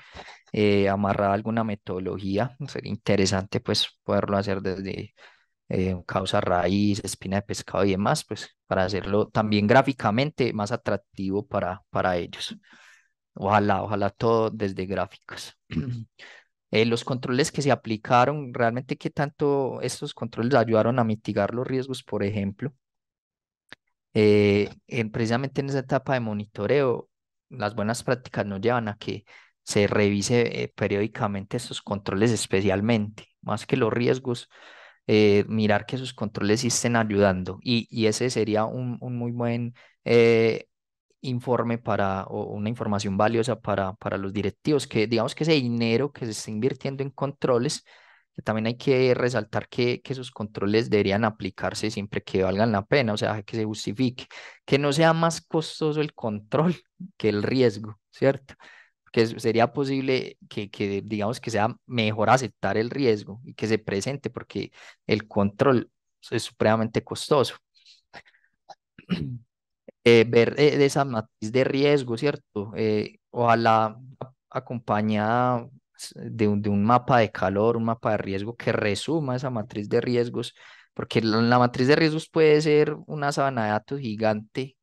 eh, amarrada alguna metodología, sería interesante pues poderlo hacer desde eh, causa raíz, espina de pescado y demás, pues para hacerlo también gráficamente más atractivo para, para ellos. Ojalá, ojalá todo desde gráficos. Eh, los controles que se aplicaron, realmente qué tanto estos controles ayudaron a mitigar los riesgos, por ejemplo. Eh, precisamente en esa etapa de monitoreo las buenas prácticas nos llevan a que se revise eh, periódicamente esos controles especialmente, más que los riesgos, eh, mirar que esos controles estén ayudando. Y, ese sería un, muy buen eh, informe para, o una información valiosa para, para los directivos, que digamos que ese dinero que se está invirtiendo en controles también hay que resaltar que, que sus controles deberían aplicarse siempre que valgan la pena, o sea, que se justifique, que no sea más costoso el control que el riesgo, ¿cierto? que sería posible que, que, digamos que sea mejor aceptar el riesgo y que se presente porque el control es supremamente costoso. Eh, ver eh, esa matriz de riesgo, ¿cierto? Eh, la acompañada de un, mapa de calor, un mapa de riesgo que resuma esa matriz de riesgos, porque la, matriz de riesgos puede ser una sabana de datos gigante,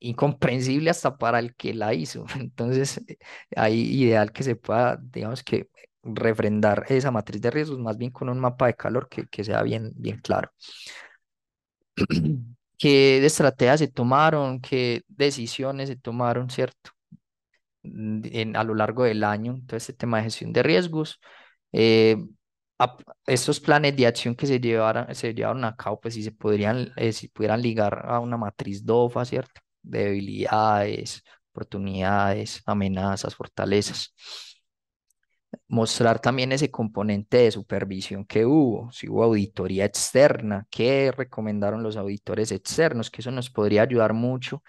incomprensible hasta para el que la hizo. Entonces, ahí ideal que se pueda, digamos que refrendar esa matriz de riesgos, más bien con un mapa de calor que, que sea bien, bien claro. ¿Qué estrategias se tomaron? ¿Qué decisiones se tomaron? ¿Cierto? Mm, en, a lo largo del año. Entonces, este tema de gestión de riesgos. Eh, estos planes de acción que se llevaron, se llevaron a cabo, pues si se podrían, eh, si pudieran ligar a una matriz DOFA, ¿cierto? Debilidades, oportunidades, amenazas, fortalezas. Mostrar también ese componente de supervisión que hubo, si hubo auditoría externa, qué recomendaron los auditores externos, que eso nos podría ayudar mucho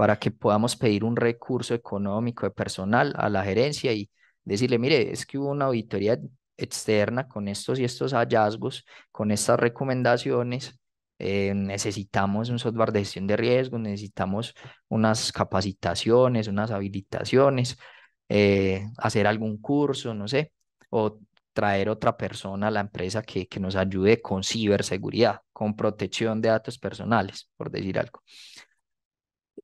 para que podamos pedir un recurso económico de personal a la gerencia y decirle, mire, es que hubo una auditoría externa con estos y estos hallazgos, con estas recomendaciones, eh, necesitamos un software de gestión de riesgo, necesitamos unas capacitaciones, unas habilitaciones, eh, hacer algún curso, no sé, o traer otra persona a la empresa que nos ayude con ciberseguridad, con protección de datos personales, por decir algo.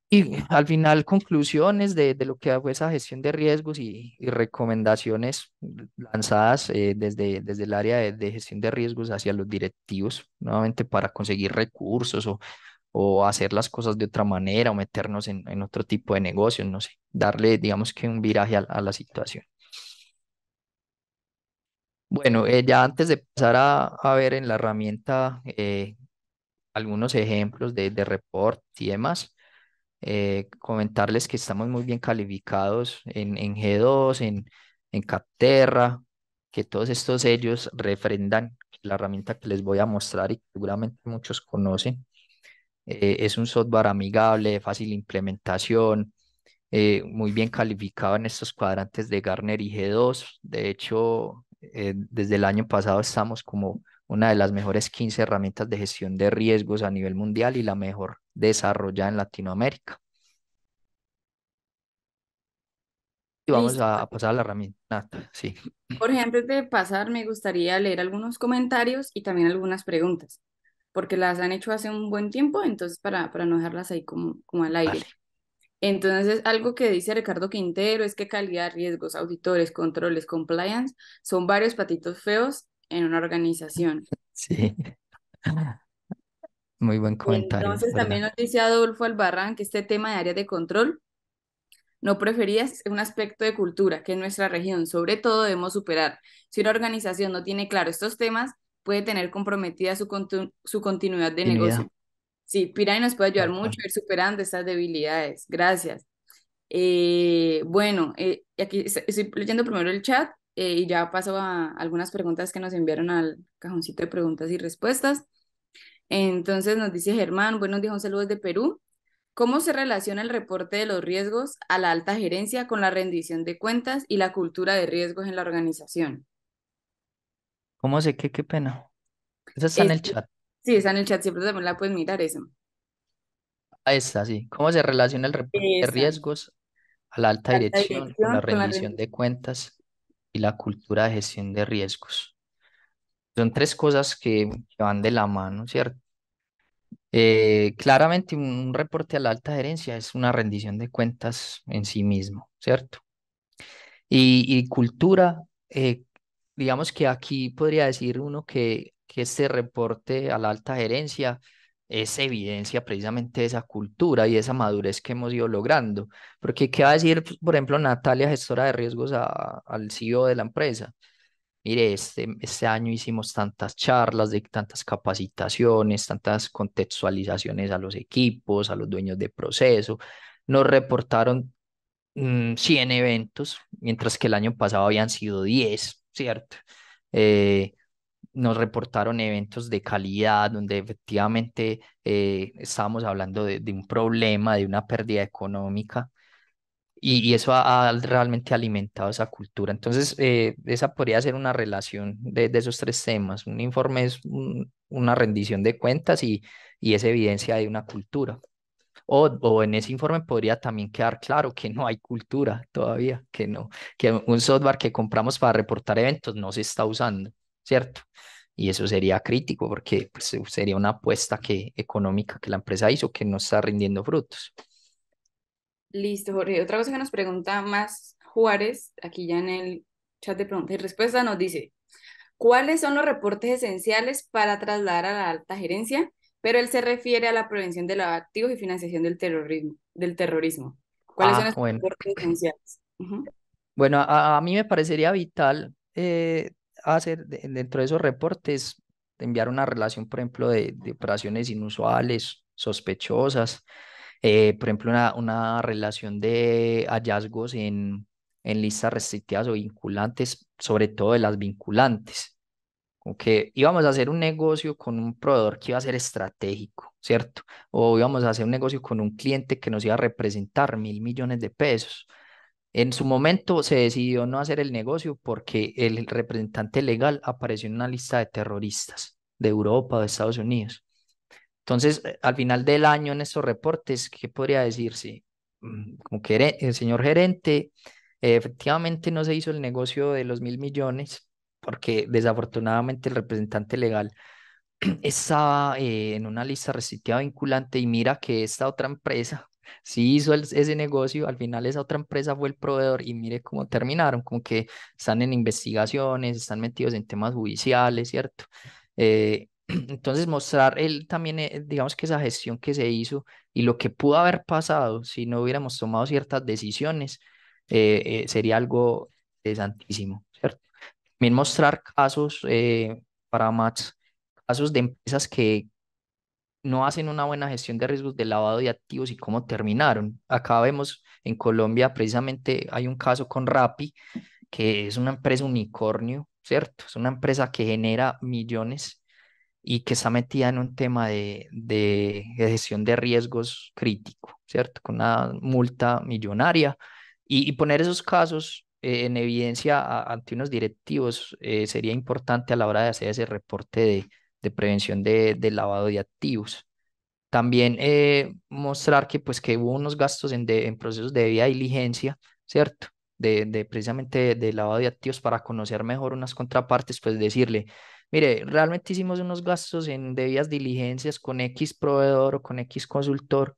Y al final, conclusiones de, lo que fue esa gestión de riesgos y, recomendaciones lanzadas eh, desde, desde el área de, gestión de riesgos hacia los directivos, nuevamente para conseguir recursos o, o hacer las cosas de otra manera o meternos en, otro tipo de negocios, no sé, darle, digamos que un viraje a, la situación. Bueno, eh, ya antes de pasar a, ver en la herramienta eh, algunos ejemplos de, de report y demás. Eh, comentarles que estamos muy bien calificados en, en G2, en, en Capterra, que todos estos sellos refrendan la herramienta que les voy a mostrar y que seguramente muchos conocen. Eh, es un software amigable, de fácil implementación, eh, muy bien calificado en estos cuadrantes de Garner y G2. De hecho, desde el año pasado estamos como una de las mejores 15 herramientas de gestión de riesgos a nivel mundial y la mejor desarrollada en Latinoamérica. Y vamos a pasar a la herramienta. Sí. Jorge, antes de pasar, me gustaría leer algunos comentarios y también algunas preguntas, porque las han hecho hace un buen tiempo, entonces para, para no dejarlas ahí como, al aire. Entonces, algo que dice Ricardo Quintero es que calidad, riesgos, auditores, controles, compliance, son varios patitos feos en una organización. Sí. Muy buen comentario. Entonces también nos dice Adolfo Albarrán que este tema de área de control no prefería un aspecto de cultura que en nuestra región sobre todo debemos superar. Si una organización no tiene claro estos temas, puede tener comprometida su, su continuidad de negocio. Sí, Piray nos puede ayudar mucho a ir superando estas debilidades. Gracias. Eh, bueno, eh, aquí estoy leyendo primero el chat. Eh, y ya pasó a algunas preguntas que nos enviaron al cajoncito de preguntas y respuestas. Entonces nos dice Germán, buenos días, un saludo desde Perú. ¿Cómo se relaciona el reporte de los riesgos a la alta gerencia con la rendición de cuentas y la cultura de riesgos en la organización? ¿Cómo sé qué? Qué pena. Esa está en el chat. Sí, está en el chat, siempre también la puedes mirar ah, esa. sí. ¿Cómo se relaciona el reporte de riesgos a la alta, dirección, con la rendición de cuentas la cultura de gestión de riesgos. Son tres cosas que, van de la mano, ¿cierto? Eh, claramente un reporte a la alta gerencia es una rendición de cuentas en sí mismo, ¿cierto? Y, cultura, eh, digamos que aquí podría decir uno que, que este reporte a la alta gerencia es evidencia precisamente de esa cultura y esa madurez que hemos ido logrando. Porque, ¿qué va a decir, pues, por ejemplo, Natalia, gestora de riesgos, al CEO de la empresa? Mire, este, este año hicimos tantas charlas, de tantas capacitaciones, tantas contextualizaciones a los equipos, a los dueños de proceso. Nos reportaron 100 mm, eventos, mientras que el año pasado habían sido 10, ¿cierto? Eh, nos reportaron eventos de calidad, donde efectivamente eh, estábamos hablando de, un problema, de una pérdida económica, y, eso ha, realmente alimentado esa cultura. Entonces, eh, esa podría ser una relación de, esos tres temas. Un informe es una rendición de cuentas y, y es evidencia de una cultura. O, en ese informe podría también quedar claro que no hay cultura todavía, que no, que un software que compramos para reportar eventos no se está usando. ¿cierto? Y eso sería crítico porque pues, sería una apuesta que, económica que la empresa hizo que no está rindiendo frutos. Listo, Jorge. Otra cosa que nos pregunta más Juárez, aquí ya en el chat de preguntas y respuestas, nos dice, ¿cuáles son los reportes esenciales para trasladar a la alta gerencia? Pero él se refiere a la prevención de los activos y financiación del terrorismo. Del terrorismo. ¿Cuáles ah, son los reportes esenciales? Bueno, a, mí me parecería vital eh, hacer dentro de esos reportes, enviar una relación, por ejemplo, de, operaciones inusuales, sospechosas, eh, por ejemplo, una, relación de hallazgos en, en listas restrictivas o vinculantes, sobre todo de las vinculantes. que íbamos a hacer un negocio con un proveedor que iba a ser estratégico, ¿cierto? O íbamos a hacer un negocio con un cliente que nos iba a representar mil millones de pesos en su momento se decidió no hacer el negocio porque el representante legal apareció en una lista de terroristas de Europa o de Estados Unidos. Entonces, eh, al final del año en estos reportes, ¿qué podría decirse? Mm, como que el señor gerente, eh, efectivamente no se hizo el negocio de los mil millones porque desafortunadamente el representante legal estaba eh, en una lista restrictiva vinculante y mira que esta otra empresa si hizo ese negocio, al final esa otra empresa fue el proveedor y mire cómo terminaron, como que están en investigaciones, están metidos en temas judiciales, ¿cierto? Eh, entonces mostrar él también, eh, digamos que esa gestión que se hizo y lo que pudo haber pasado si no hubiéramos tomado ciertas decisiones eh, sería algo interesantísimo, ¿cierto? También mostrar casos para Max, casos de empresas que, no hacen una buena gestión de riesgos de lavado de activos y cómo terminaron. Acá vemos en Colombia precisamente hay un caso con Rappi, que es una empresa unicornio, ¿cierto? Es una empresa que genera millones y que está metida en un tema de, gestión de riesgos crítico, ¿cierto? Con una multa millonaria. Y, poner esos casos eh, en evidencia ante unos directivos eh, sería importante a la hora de hacer ese reporte de, de prevención de, lavado de activos. También eh, mostrar que, pues, que hubo unos gastos en, procesos de debida diligencia, ¿cierto? De, precisamente de lavado de activos para conocer mejor unas contrapartes, pues decirle, mire, realmente hicimos unos gastos en debidas diligencias con X proveedor o con X consultor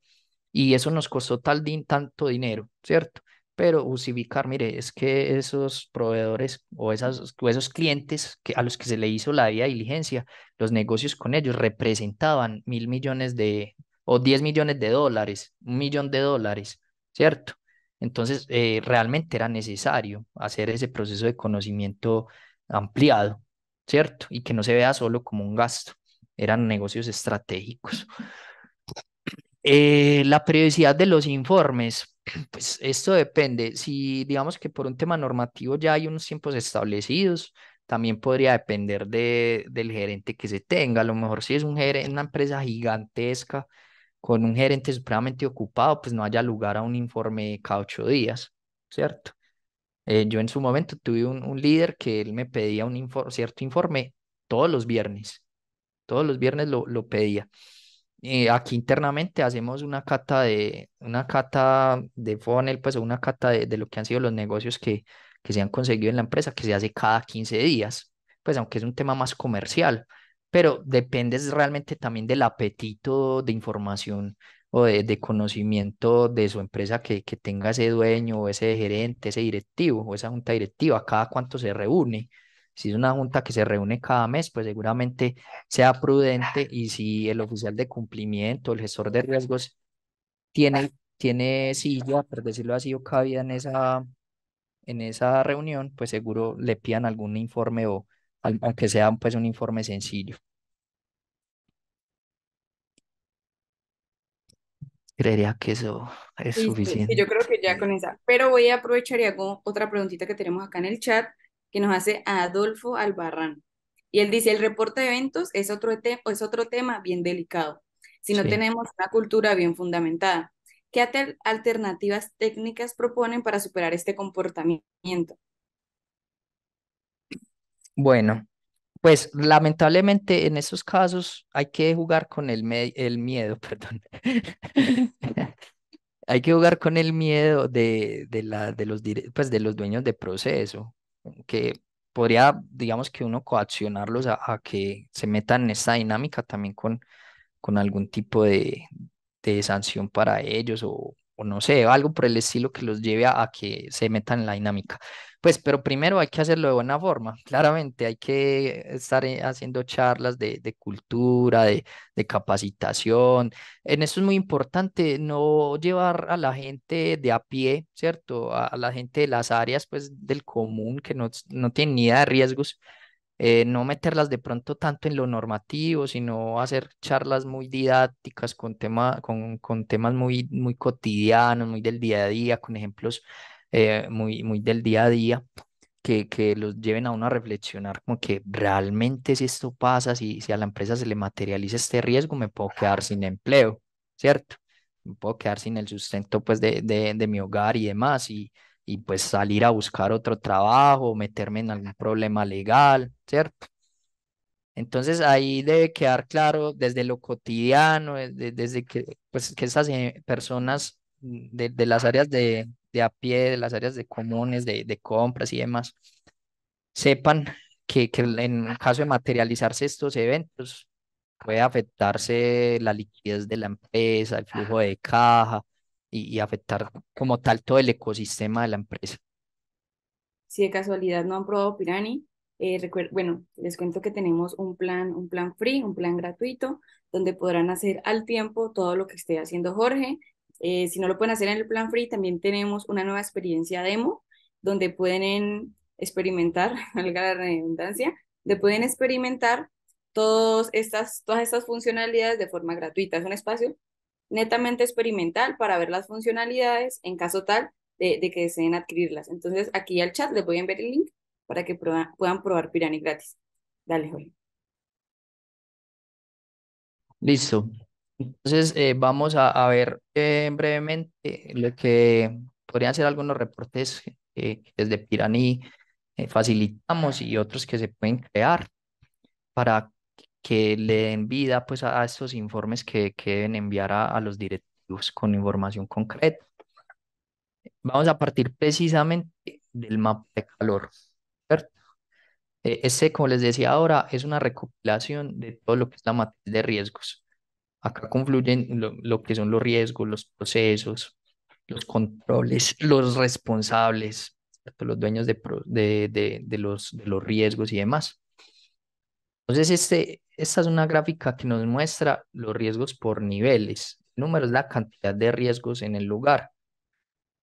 y eso nos costó tal din tanto dinero, ¿cierto? pero justificar, mire, es que esos proveedores o, esos clientes a los que se le hizo la vía diligencia, los negocios con ellos representaban mil millones de, o diez millones de dólares, un millón de dólares, ¿cierto? Entonces, eh, realmente era necesario hacer ese proceso de conocimiento ampliado, ¿cierto? Y que no se vea solo como un gasto, eran negocios estratégicos. Eh, la periodicidad de los informes, pues esto depende. Si digamos que por un tema normativo ya hay unos tiempos establecidos, también podría depender del gerente que se tenga. A lo mejor si es un gerente, una empresa gigantesca con un gerente supremamente ocupado, pues no haya lugar a un informe cada ocho días, ¿cierto? Eh, yo en su momento tuve un, líder que él me pedía un cierto informe todos los viernes. Todos los viernes lo pedía aquí internamente hacemos una cata de una cata de funnel, pues una cata de, de lo que han sido los negocios que, se han conseguido en la empresa, que se hace cada 15 días, pues aunque es un tema más comercial, pero depende realmente también del apetito de información o de, conocimiento de su empresa que, que tenga ese dueño o ese gerente, ese directivo o esa junta directiva, cada cuánto se reúne si es una junta que se reúne cada mes, pues seguramente sea prudente y si el oficial de cumplimiento, el gestor de riesgos, tiene, tiene silla, por decirlo así, o cabida en esa, en esa reunión, pues seguro le pidan algún informe o aunque sea pues un informe sencillo. Creería que eso es suficiente. yo creo que ya con esa. Pero voy a aprovechar y hago otra preguntita que tenemos acá en el chat que nos hace Adolfo Albarrán. Y él dice, el reporte de eventos es otro, es otro tema bien delicado, si no tenemos una cultura bien fundamentada. ¿Qué alternativas técnicas proponen para superar este comportamiento? Bueno, pues lamentablemente en esos casos hay que jugar con el, miedo, perdón. hay que jugar con el miedo de, la, de, los, pues, de los dueños de proceso, que podría, digamos que uno coaccionarlos a, que se metan en esta dinámica también con, algún tipo de, sanción para ellos o, no sé, algo por el estilo que los lleve a, a que se metan en la dinámica. Pues, pero primero hay que hacerlo de buena forma, claramente, hay que estar eh, haciendo charlas de, cultura, de, capacitación. En eso es muy importante no llevar a la gente de a pie, ¿cierto? A, la gente de las áreas, pues, del común, que no, no tiene ni idea de riesgos, eh, no meterlas de pronto tanto en lo normativo, sino hacer charlas muy didácticas con, tema, con, con temas muy, muy cotidianos, muy del día a día, con ejemplos eh, muy, muy del día a día, que, que, los lleven a uno a reflexionar como que realmente si esto pasa, si, si a la empresa se le materializa este riesgo, me puedo quedar sin empleo, ¿cierto? Me puedo quedar sin el sustento pues de, de, de mi hogar y demás y, y pues salir a buscar otro trabajo, meterme en algún problema legal, ¿cierto? Entonces ahí debe quedar claro desde lo cotidiano, eh, desde, que, pues, que esas eh, personas de, de, las áreas de, de a pie, de las áreas de comunes, de, compras y demás, sepan que, en caso de materializarse estos eventos, puede afectarse la liquidez de la empresa, el flujo de caja y, afectar como tal todo el ecosistema de la empresa. Si de casualidad no han probado Pirani, eh, bueno, les cuento que tenemos un plan, un plan free, un plan gratuito, donde podrán hacer al tiempo todo lo que esté haciendo Jorge, eh, si no lo pueden hacer en el plan free, también tenemos una nueva experiencia demo donde pueden experimentar, valga la redundancia, donde pueden experimentar todas estas, todas estas funcionalidades de forma gratuita. Es un espacio netamente experimental para ver las funcionalidades en caso tal de, que deseen adquirirlas. Entonces, aquí al chat les voy a enviar el link para que puedan probar Pirani gratis. Dale, Jorge. Listo. Entonces, eh, vamos a, ver eh, brevemente lo que podrían ser algunos reportes que eh, desde Piraní facilitamos y otros que se pueden crear para que le den vida pues, a, estos informes que, que deben enviar a, los directivos con información concreta. Vamos a partir precisamente del mapa de calor. ¿cierto? Este, como les decía ahora, es una recopilación de todo lo que es la matriz de riesgos. Acá confluyen lo, que son los riesgos, los procesos, los controles, los responsables, los dueños de, de, los, de los riesgos y demás. Entonces, este, esta es una gráfica que nos muestra los riesgos por niveles. El número la cantidad de riesgos en el lugar.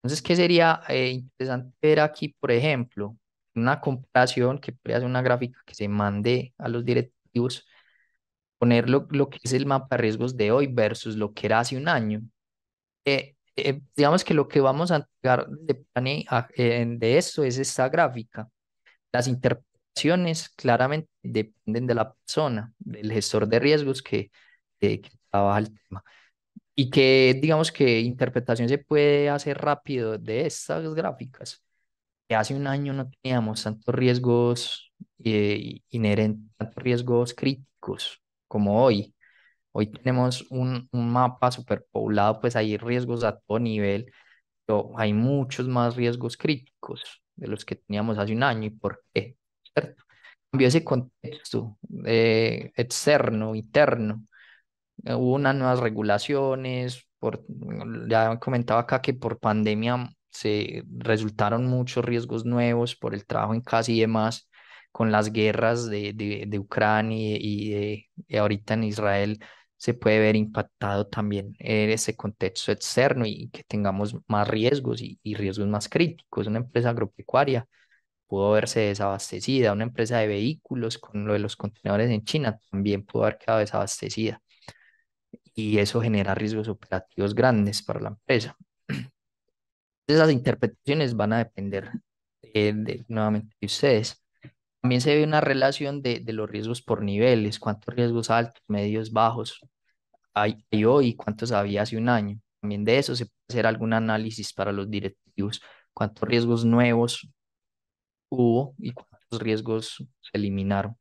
Entonces, ¿qué sería eh, interesante ver aquí, por ejemplo, una comparación que podría ser una gráfica que se mande a los directivos poner lo, que es el mapa de riesgos de hoy versus lo que era hace un año. Eh, eh, digamos que lo que vamos a entregar de, e, de eso es esta gráfica. Las interpretaciones claramente dependen de la persona, del gestor de riesgos que, trabaja el tema. Y que digamos que interpretación se puede hacer rápido de estas gráficas. Que hace un año no teníamos tantos riesgos eh, inherentes, tantos riesgos críticos como hoy. Hoy tenemos un, un mapa superpoblado, pues hay riesgos a todo nivel, pero hay muchos más riesgos críticos de los que teníamos hace un año y por qué, Cambió ese contexto eh, externo, interno. Eh, hubo unas nuevas regulaciones, por, ya comentaba acá que por pandemia se resultaron muchos riesgos nuevos por el trabajo en casa y demás con las guerras de, Ucrania y, de, ahorita en Israel se puede ver impactado también en ese contexto externo y, que tengamos más riesgos y, riesgos más críticos. Una empresa agropecuaria pudo verse desabastecida, una empresa de vehículos con lo de los contenedores en China también pudo haber quedado desabastecida y eso genera riesgos operativos grandes para la empresa. Esas interpretaciones van a depender de, nuevamente de ustedes también se ve una relación de, los riesgos por niveles, cuántos riesgos altos, medios, bajos hay, hoy y cuántos había hace un año. También de eso se puede hacer algún análisis para los directivos, cuántos riesgos nuevos hubo y cuántos riesgos se eliminaron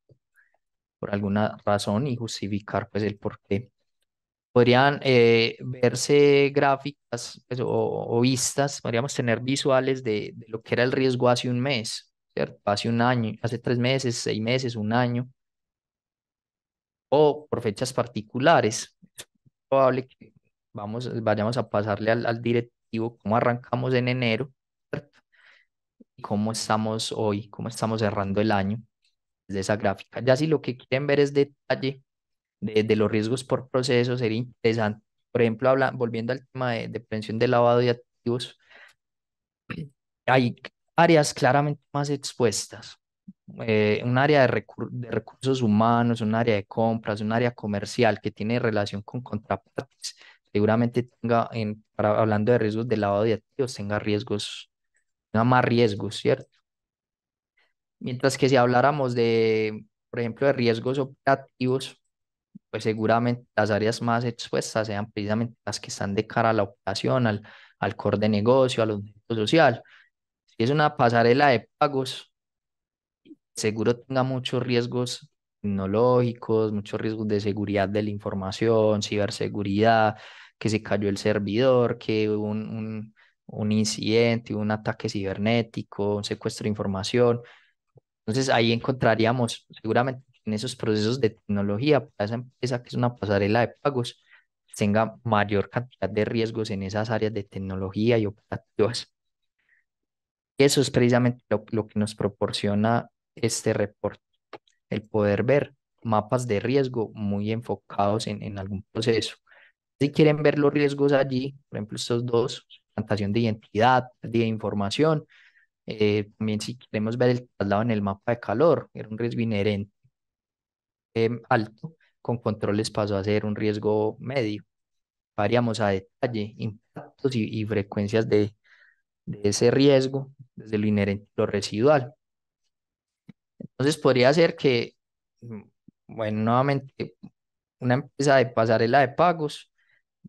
por alguna razón y justificar pues el por qué. Podrían eh, verse gráficas pues, o, vistas, podríamos tener visuales de, lo que era el riesgo hace un mes, Hace un año, hace tres meses, seis meses, un año, o por fechas particulares. Es probable que vamos, vayamos a pasarle al, al directivo cómo arrancamos en enero, Y cómo estamos hoy, cómo estamos cerrando el año de esa gráfica. Ya si lo que quieren ver es detalle de, de los riesgos por proceso, sería interesante. Por ejemplo, habla, volviendo al tema de, de prevención de lavado de activos, hay áreas claramente más expuestas. Eh, un área de, recursos humanos, un área de compras, un área comercial que tiene relación con contrapartes, seguramente tenga, en, para, hablando de riesgos de lavado de activos, tenga riesgos, tenga más riesgos, ¿cierto? Mientras que si habláramos de, por ejemplo, de riesgos operativos, pues seguramente las áreas más expuestas sean precisamente las que están de cara a la operación, al, al core de negocio, al los social. Si es una pasarela de pagos, seguro tenga muchos riesgos tecnológicos, muchos riesgos de seguridad de la información, ciberseguridad, que se cayó el servidor, que hubo un, un, incidente, un ataque cibernético, un secuestro de información. Entonces ahí encontraríamos seguramente en esos procesos de tecnología para esa empresa que es una pasarela de pagos tenga mayor cantidad de riesgos en esas áreas de tecnología y operativas. Eso es precisamente lo, que nos proporciona este reporte, el poder ver mapas de riesgo muy enfocados en, en algún proceso. Si quieren ver los riesgos allí, por ejemplo, estos dos, plantación de identidad, de información, eh, también si queremos ver el traslado en el mapa de calor, era un riesgo inherente em, alto, con controles pasó a ser un riesgo medio. Variamos a detalle impactos y, frecuencias de, ese riesgo desde lo inherente, lo residual. Entonces podría ser que, mm, bueno, nuevamente, una empresa de pasarela de pagos,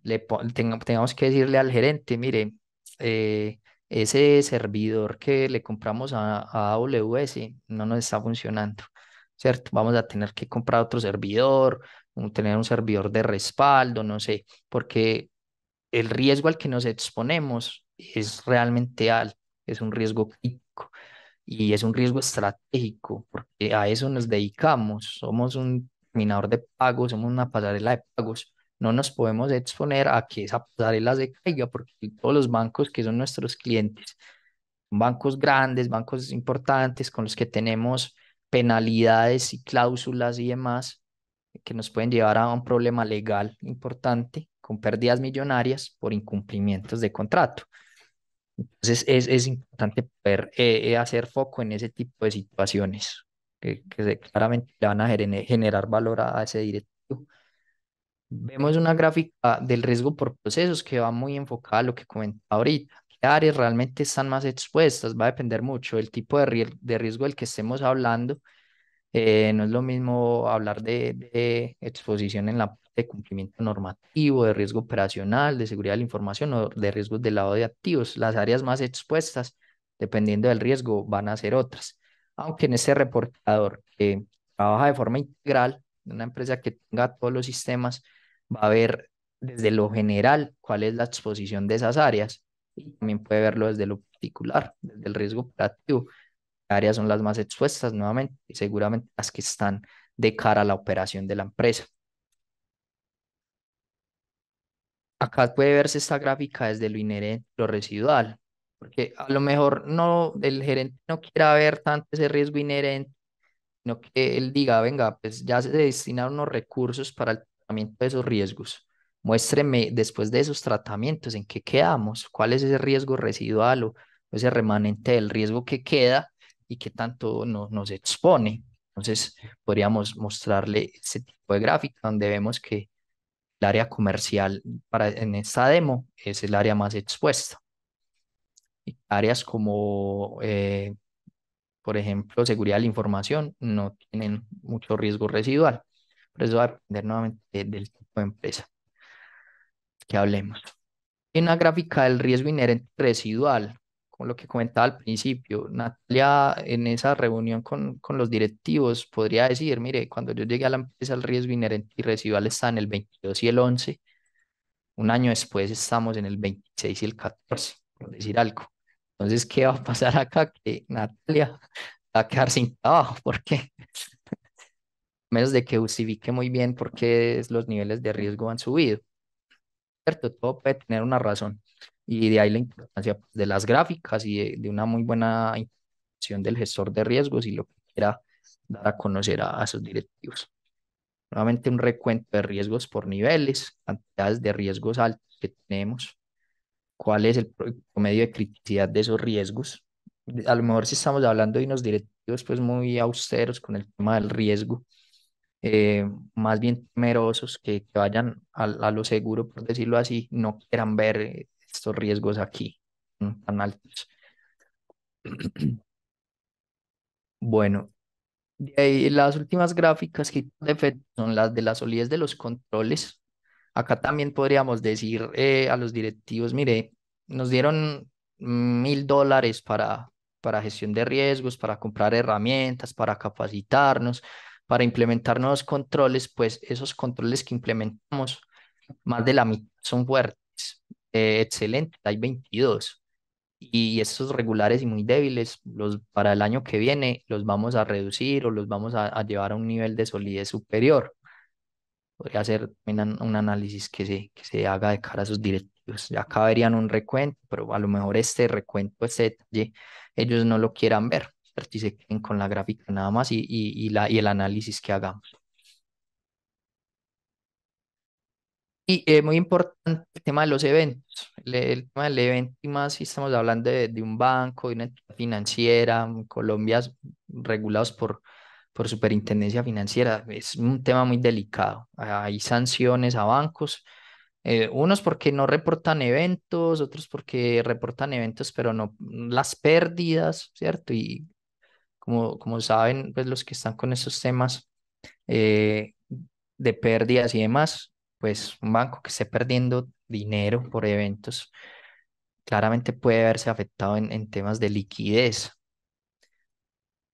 le tengamos que decirle al gerente, mire, eh, ese servidor que le compramos a, a, AWS no nos está funcionando, ¿cierto? Vamos a tener que comprar otro servidor, tener un servidor de respaldo, no sé, porque el riesgo al que nos exponemos es realmente alto es un riesgo crítico y es un riesgo estratégico, porque a eso nos dedicamos, somos un minador de pagos, somos una pasarela de pagos, no nos podemos exponer a que esa pasarela se caiga, porque todos los bancos que son nuestros clientes, bancos grandes, bancos importantes, con los que tenemos penalidades y cláusulas y demás, que nos pueden llevar a un problema legal importante, con pérdidas millonarias por incumplimientos de contrato. Entonces es, importante poder eh, eh, hacer foco en ese tipo de situaciones que, claramente le van a generar valor a ese directivo. Vemos una gráfica del riesgo por procesos que va muy enfocada a lo que comentaba ahorita. ¿Qué áreas realmente están más expuestas? Va a depender mucho del tipo de, riesgo del que estemos hablando. Eh, no es lo mismo hablar de, de exposición en la de cumplimiento normativo, de riesgo operacional, de seguridad de la información o de riesgos del lado de activos. Las áreas más expuestas, dependiendo del riesgo, van a ser otras. Aunque en ese reportador que trabaja de forma integral, una empresa que tenga todos los sistemas, va a ver desde lo general cuál es la exposición de esas áreas y también puede verlo desde lo particular, desde el riesgo operativo. áreas son las más expuestas nuevamente y seguramente las que están de cara a la operación de la empresa. acá puede verse esta gráfica desde lo inherente, lo residual, porque a lo mejor no, el gerente no quiera ver tanto ese riesgo inherente, sino que él diga, venga, pues ya se destinaron los recursos para el tratamiento de esos riesgos. Muéstreme después de esos tratamientos en qué quedamos, cuál es ese riesgo residual o ese remanente del riesgo que queda y qué tanto no, nos expone. Entonces, podríamos mostrarle ese tipo de gráfica donde vemos que el área comercial para, en esta demo es el área más expuesta. Y áreas como, eh, por ejemplo, seguridad de la información no tienen mucho riesgo residual. Pero eso va a depender nuevamente del tipo de empresa que hablemos. En la gráfica del riesgo inherente residual, con lo que comentaba al principio, Natalia en esa reunión con, con, los directivos podría decir, mire, cuando yo llegué a la empresa el riesgo inherente y residual está en el 22 y el 11, un año después estamos en el 26 y el 14, por decir algo. Entonces, ¿qué va a pasar acá? Que Natalia va a quedar sin trabajo, ¿por qué? menos de que justifique muy bien por qué los niveles de riesgo han subido. ¿Cierto? Todo puede tener una razón. Y de ahí la importancia pues, de las gráficas y de, una muy buena intención del gestor de riesgos y lo que quiera dar a conocer a, sus directivos. Nuevamente un recuento de riesgos por niveles, cantidades de riesgos altos que tenemos, cuál es el promedio de criticidad de esos riesgos. A lo mejor si estamos hablando de unos directivos pues muy austeros con el tema del riesgo, eh, más bien temerosos que, que vayan a, lo seguro, por decirlo así, no quieran ver eh, estos riesgos aquí tan altos. Bueno, las últimas gráficas que son las de la solidez de los controles. Acá también podríamos decir eh, a los directivos, mire, nos dieron mil dólares para, para gestión de riesgos, para comprar herramientas, para capacitarnos, para implementar nuevos controles, pues esos controles que implementamos, más de la mitad son fuertes eh, excelente, hay 22. Y estos regulares y muy débiles, los para el año que viene los vamos a reducir o los vamos a, llevar a un nivel de solidez superior. Podría ser un análisis que se, que se haga de cara a sus directivos. Ya acá verían un recuento, pero a lo mejor este recuento, este detalle, ellos no lo quieran ver, pero si se queden con la gráfica nada más y, y, y, la, y el análisis que hagamos. Y muy importante el tema de los eventos. El, tema del evento, y más si estamos hablando de, de un banco, de una financiera, Colombia regulados por, por superintendencia financiera, es un tema muy delicado. Ah, hay sanciones a bancos, eh, unos porque no reportan eventos, otros porque reportan eventos, pero no las pérdidas, ¿cierto? Y como, como saben, pues los que están con esos temas eh, de pérdidas y demás, pues un banco que esté perdiendo dinero por eventos, claramente puede verse afectado en, temas de liquidez.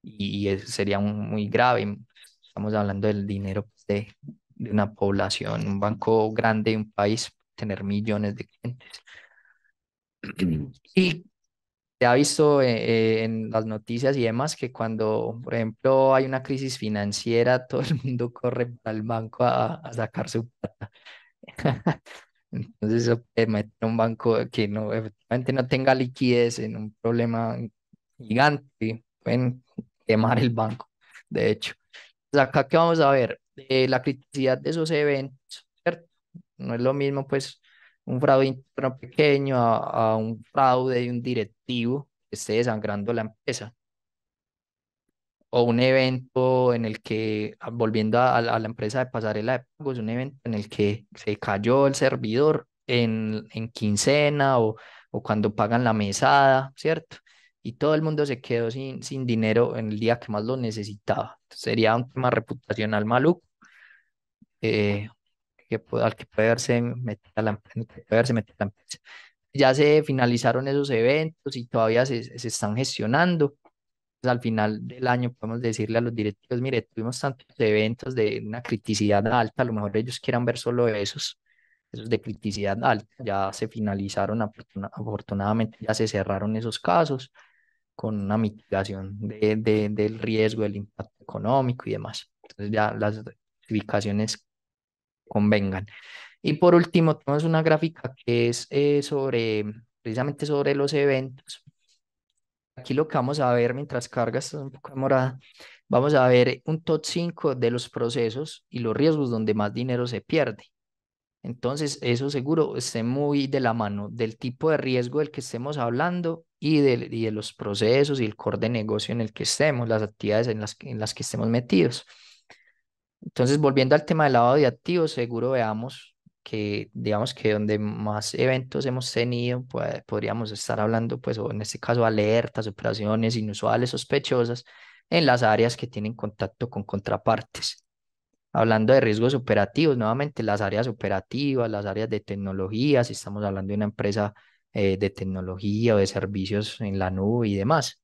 Y, eso sería muy grave. Estamos hablando del dinero pues, de, de una población, un banco grande, un país, tener millones de clientes. Y ha visto eh, eh, en las noticias y demás que cuando, por ejemplo, hay una crisis financiera, todo el mundo corre al banco a, sacar su plata. Entonces, eso meter un banco que no, efectivamente no tenga liquidez en un problema gigante, pueden quemar el banco, de hecho. Pues acá que vamos a ver, eh, la criticidad de esos eventos, No es lo mismo, pues, un fraude interno pequeño a, un fraude de un directivo que esté desangrando la empresa o un evento en el que, ah, volviendo a, la empresa de pasarela de pagos, un evento en el que se cayó el servidor en, en quincena o, o, cuando pagan la mesada, ¿cierto? Y todo el mundo se quedó sin, sin dinero en el día que más lo necesitaba. sería un tema reputacional maluco. Eh, al que puede verse metida la empresa, Ya se finalizaron esos eventos y todavía se, se están gestionando. Pues, al final del año podemos decirle a los directivos, mire, tuvimos tantos eventos de una criticidad alta, a lo mejor ellos quieran ver solo esos, esos de criticidad alta, ya se finalizaron, afortunadamente ya se cerraron esos casos con una mitigación de, del riesgo, del impacto económico y demás. Entonces ya las notificaciones convengan. Y por último, tenemos una gráfica que es eh, sobre, precisamente sobre los eventos. Aquí lo que vamos a ver mientras cargas, un poco morada vamos a ver un top 5 de los procesos y los riesgos donde más dinero se pierde. Entonces, eso seguro esté muy de la mano del tipo de riesgo del que estemos hablando y de, y de los procesos y el core de negocio en el que estemos, las actividades en las, en las que estemos metidos. Entonces, volviendo al tema del lado de activos, seguro veamos que, digamos que donde más eventos hemos tenido, pues, podríamos estar hablando, pues, en este caso, alertas, operaciones inusuales, sospechosas, en las áreas que tienen contacto con contrapartes. Hablando de riesgos operativos, nuevamente las áreas operativas, las áreas de tecnología, si estamos hablando de una empresa eh, de tecnología o de servicios en la nube y demás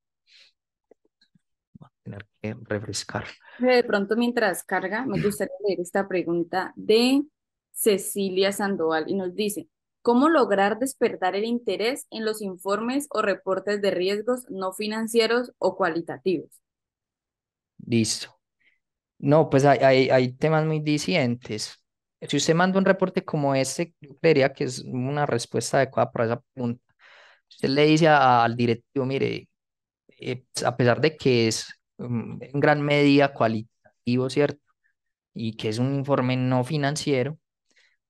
tener que refrescar. De pronto, mientras carga, me gustaría leer esta pregunta de Cecilia Sandoval y nos dice, ¿cómo lograr despertar el interés en los informes o reportes de riesgos no financieros o cualitativos? Listo. No, pues hay, hay, temas muy disidentes. Si usted manda un reporte como este, yo creería que es una respuesta adecuada para esa pregunta. Usted le dice al directivo, mire, eh, a pesar de que es Mm, en gran medida cualitativo, ¿cierto? Y que es un informe no financiero.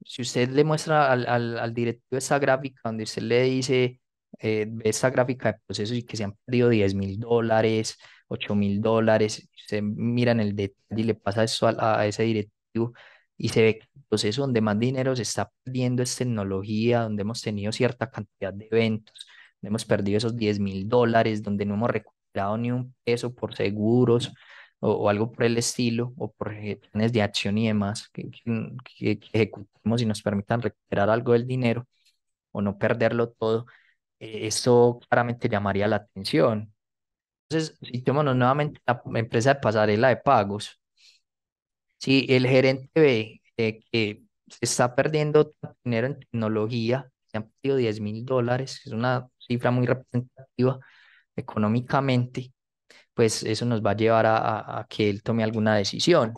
Si usted le muestra al, al, al directivo esa gráfica donde usted le dice, eh, esa gráfica de procesos y que se han perdido 10 mil dólares, 8 mil dólares, usted mira en el detalle y le pasa eso a, a ese directivo y se ve que el proceso donde más dinero se está perdiendo es tecnología, donde hemos tenido cierta cantidad de eventos, donde hemos perdido esos 10 mil dólares, donde no hemos recuperado ni un peso por seguros o, algo por el estilo, o por planes de acción y demás que, ejecutemos y nos permitan recuperar algo del dinero o no perderlo todo, eh, eso claramente llamaría la atención. Entonces, si tomamos nuevamente la empresa de pasarela de pagos. Si el gerente ve que se está perdiendo dinero en tecnología, se han perdido 10 mil dólares, es una cifra muy representativa, económicamente, pues eso nos va a llevar a, que él tome alguna decisión.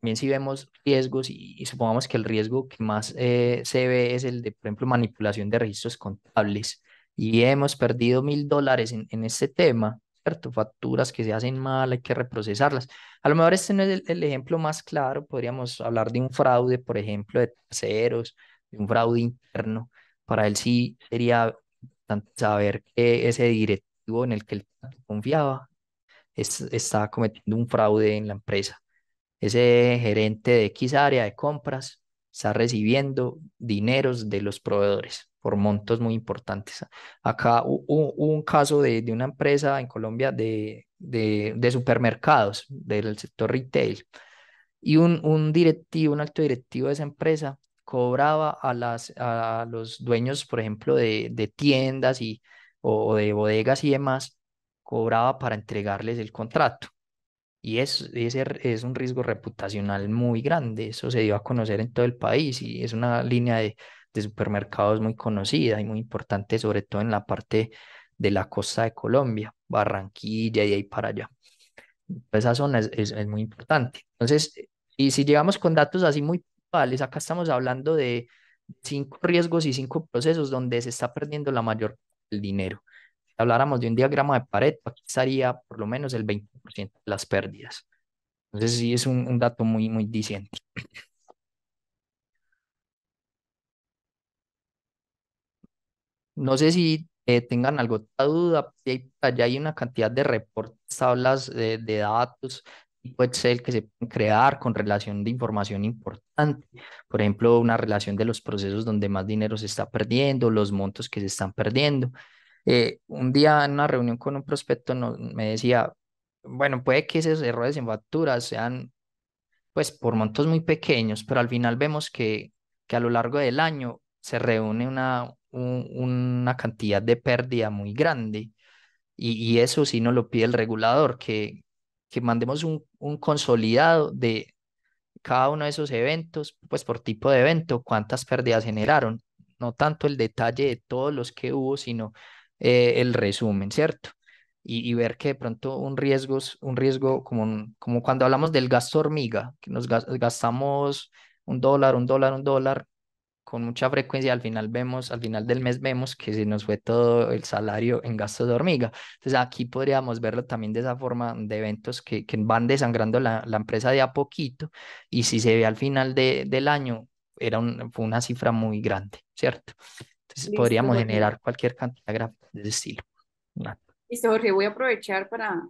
También si vemos riesgos y, supongamos que el riesgo que más eh, se ve es el de, por ejemplo, manipulación de registros contables y hemos perdido mil dólares en, en este tema, ¿cierto? Facturas que se hacen mal, hay que reprocesarlas. A lo mejor este no es el, ejemplo más claro, podríamos hablar de un fraude, por ejemplo, de terceros, de un fraude interno. Para él sí sería saber que ese director en el que él confiaba está estaba cometiendo un fraude en la empresa. Ese gerente de X área de compras está recibiendo dineros de los proveedores por montos muy importantes. Acá hubo, un caso de, de, una empresa en Colombia de, de, de supermercados del sector retail y un, un, directivo, un alto directivo de esa empresa cobraba a, las, a los dueños, por ejemplo, de, de tiendas y o de bodegas y demás cobraba para entregarles el contrato. Y es, ese es un riesgo reputacional muy grande. Eso se dio a conocer en todo el país y es una línea de, supermercados muy conocida y muy importante, sobre todo en la parte de la costa de Colombia, Barranquilla y ahí para allá. Pues esa zona es, muy importante. Entonces, y si llegamos con datos así muy pales acá estamos hablando de cinco riesgos y cinco procesos donde se está perdiendo la mayor el dinero. Si habláramos de un diagrama de Pareto, aquí estaría por lo menos el 20% de las pérdidas. Entonces sí es un, dato muy, muy diciente. No sé si eh, tengan alguna duda, ya hay, una cantidad de reportes, tablas de datos puede Excel que se puede crear con relación de información importante. Por ejemplo, una relación de los procesos donde más dinero se está perdiendo, los montos que se están perdiendo. Eh, un día en una reunión con un prospecto me decía, bueno, puede que esos errores en facturas sean pues por montos muy pequeños, pero al final vemos que, que a lo largo del año se reúne una, una cantidad de pérdida muy grande. Y, eso sí no lo pide el regulador, que, que mandemos un, consolidado de cada uno de esos eventos, pues por tipo de evento, cuántas pérdidas generaron, no tanto el detalle de todos los que hubo, sino eh, el resumen, ¿cierto? Y, ver que de pronto un riesgo, un riesgo como, como cuando hablamos del gasto hormiga, que nos gastamos un dólar, un dólar, un dólar, con mucha frecuencia al final vemos, al final del mes vemos que se nos fue todo el salario en gastos de hormiga. Entonces aquí podríamos verlo también de esa forma de eventos que, que van desangrando la, la, empresa de a poquito y si se ve al final de, del año, era un, fue una cifra muy grande, ¿cierto? Entonces podríamos generar cualquier cantidad de ese estilo. Listo, Jorge, voy a aprovechar para,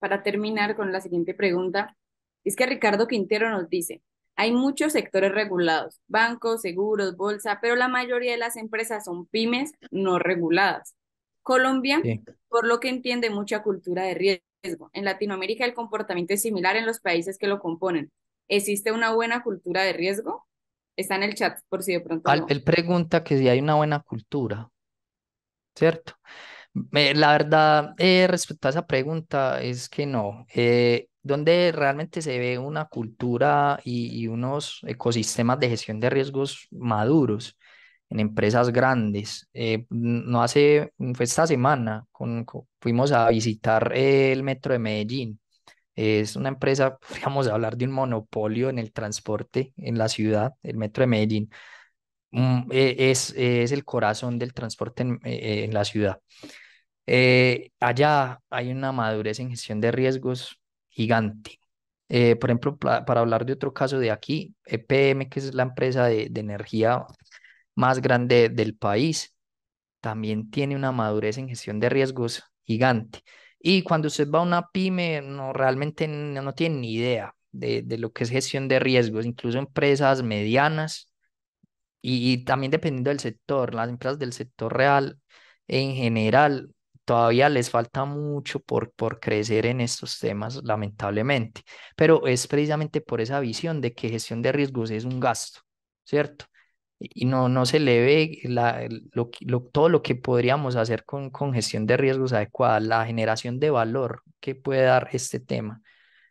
para terminar con la siguiente pregunta. Es que Ricardo Quintero nos dice, hay muchos sectores regulados, bancos, seguros, bolsa, pero la mayoría de las empresas son pymes no reguladas. Colombia, por lo que entiende mucha cultura de riesgo. En Latinoamérica el comportamiento es similar en los países que lo componen. ¿Existe una buena cultura de riesgo? Está en el chat por si de pronto. Él pregunta que si hay una buena cultura, ¿cierto? la verdad, eh, respecto a esa pregunta, es que no. Eh, donde realmente se ve una cultura y, unos ecosistemas de gestión de riesgos maduros en empresas grandes. Eh, no hace, fue esta semana, con, fuimos a visitar el Metro de Medellín. Es una empresa, a hablar de un monopolio en el transporte en la ciudad, el Metro de Medellín. Mm, e-, es, es el corazón del transporte en, e-, la ciudad. Eh, allá hay una madurez en gestión de riesgos gigante. Eh, por ejemplo, para hablar de otro caso de aquí, EPM, que es la empresa de, energía más grande del país, también tiene una madurez en gestión de riesgos gigante. Y cuando usted va a una pyme, no, realmente no, tiene ni idea de, lo que es gestión de riesgos, incluso empresas medianas y, y, también dependiendo del sector, las empresas del sector real en general todavía les falta mucho por, por crecer en estos temas, lamentablemente, pero es precisamente por esa visión de que gestión de riesgos es un gasto, ¿cierto? Y no, no se le ve la, lo, todo lo que podríamos hacer con, con gestión de riesgos adecuada, la generación de valor que puede dar este tema.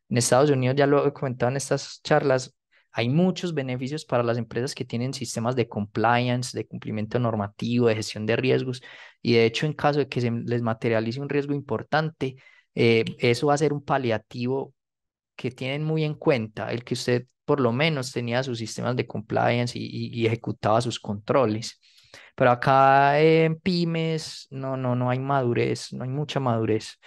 En Estados Unidos, ya lo he comentado en estas charlas, hay muchos beneficios para las empresas que tienen sistemas de compliance, de cumplimiento normativo, de gestión de riesgos y de hecho en caso de que se les materialice un riesgo importante, eh, eso va a ser un paliativo que tienen muy en cuenta, el que usted por lo menos tenía sus sistemas de compliance y, y ejecutaba sus controles. Pero acá en pymes no, no, no hay madurez, no hay mucha madurez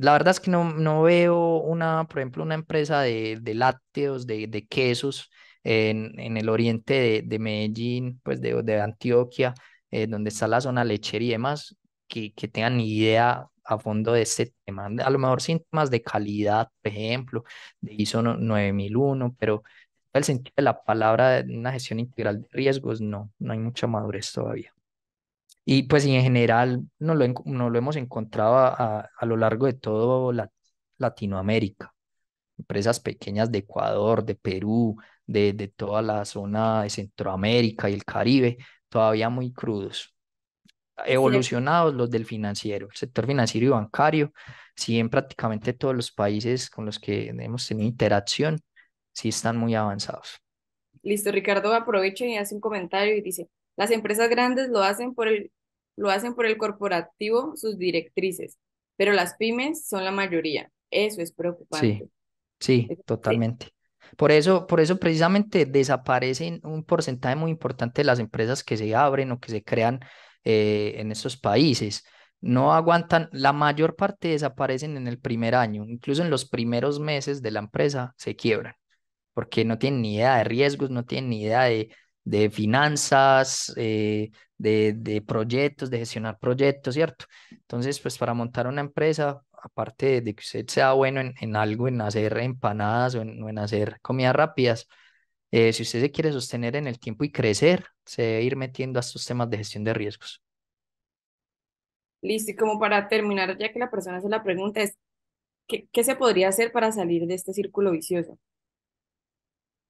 la verdad es que no, no veo una, por ejemplo, una empresa de, lácteos, de, quesos en, en, el oriente de, Medellín, pues de, Antioquia, eh, donde está la zona lechera y demás, que, que tengan idea a fondo de este tema. A lo mejor síntomas de calidad, por ejemplo, de ISO 9001, pero el sentido de la palabra de una gestión integral de riesgos, no, no hay mucha madurez todavía. Y pues en general no lo, no lo hemos encontrado a, a, lo largo de todo la, Latinoamérica. Empresas pequeñas de Ecuador, de Perú, de, de toda la zona de Centroamérica y el Caribe, todavía muy crudos. Evolucionados los del financiero, el sector financiero y bancario, sí en prácticamente todos los países con los que hemos tenido interacción, sí están muy avanzados. Listo, Ricardo aprovecha y hace un comentario y dice, las empresas grandes lo hacen por el lo hacen por el corporativo sus directrices, pero las pymes son la mayoría. Eso es preocupante. Sí, sí, totalmente. Por eso, por eso precisamente desaparecen un porcentaje muy importante de las empresas que se abren o que se crean eh, en estos países. No aguantan, la mayor parte desaparecen en el primer año, incluso en los primeros meses de la empresa se quiebran, porque no tienen ni idea de riesgos, no tienen ni idea de, de finanzas, eh, de, proyectos, de gestionar proyectos, ¿cierto? Entonces, pues para montar una empresa, aparte de que usted sea bueno en, algo, en hacer empanadas o en, en hacer comidas rápidas, eh, si usted se quiere sostener en el tiempo y crecer, se debe ir metiendo a estos temas de gestión de riesgos. Listo, y como para terminar, ya que la persona hace la pregunta, es, ¿qué, qué se podría hacer para salir de este círculo vicioso?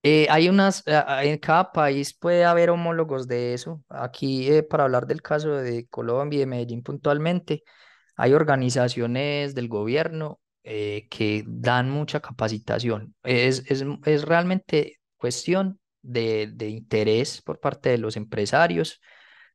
Eh, hay unas, eh, en cada país puede haber homólogos de eso. Aquí, eh, para hablar del caso de Colombia y de Medellín puntualmente, hay organizaciones del gobierno que dan mucha capacitación. Es, es, es realmente cuestión de, de, interés por parte de los empresarios,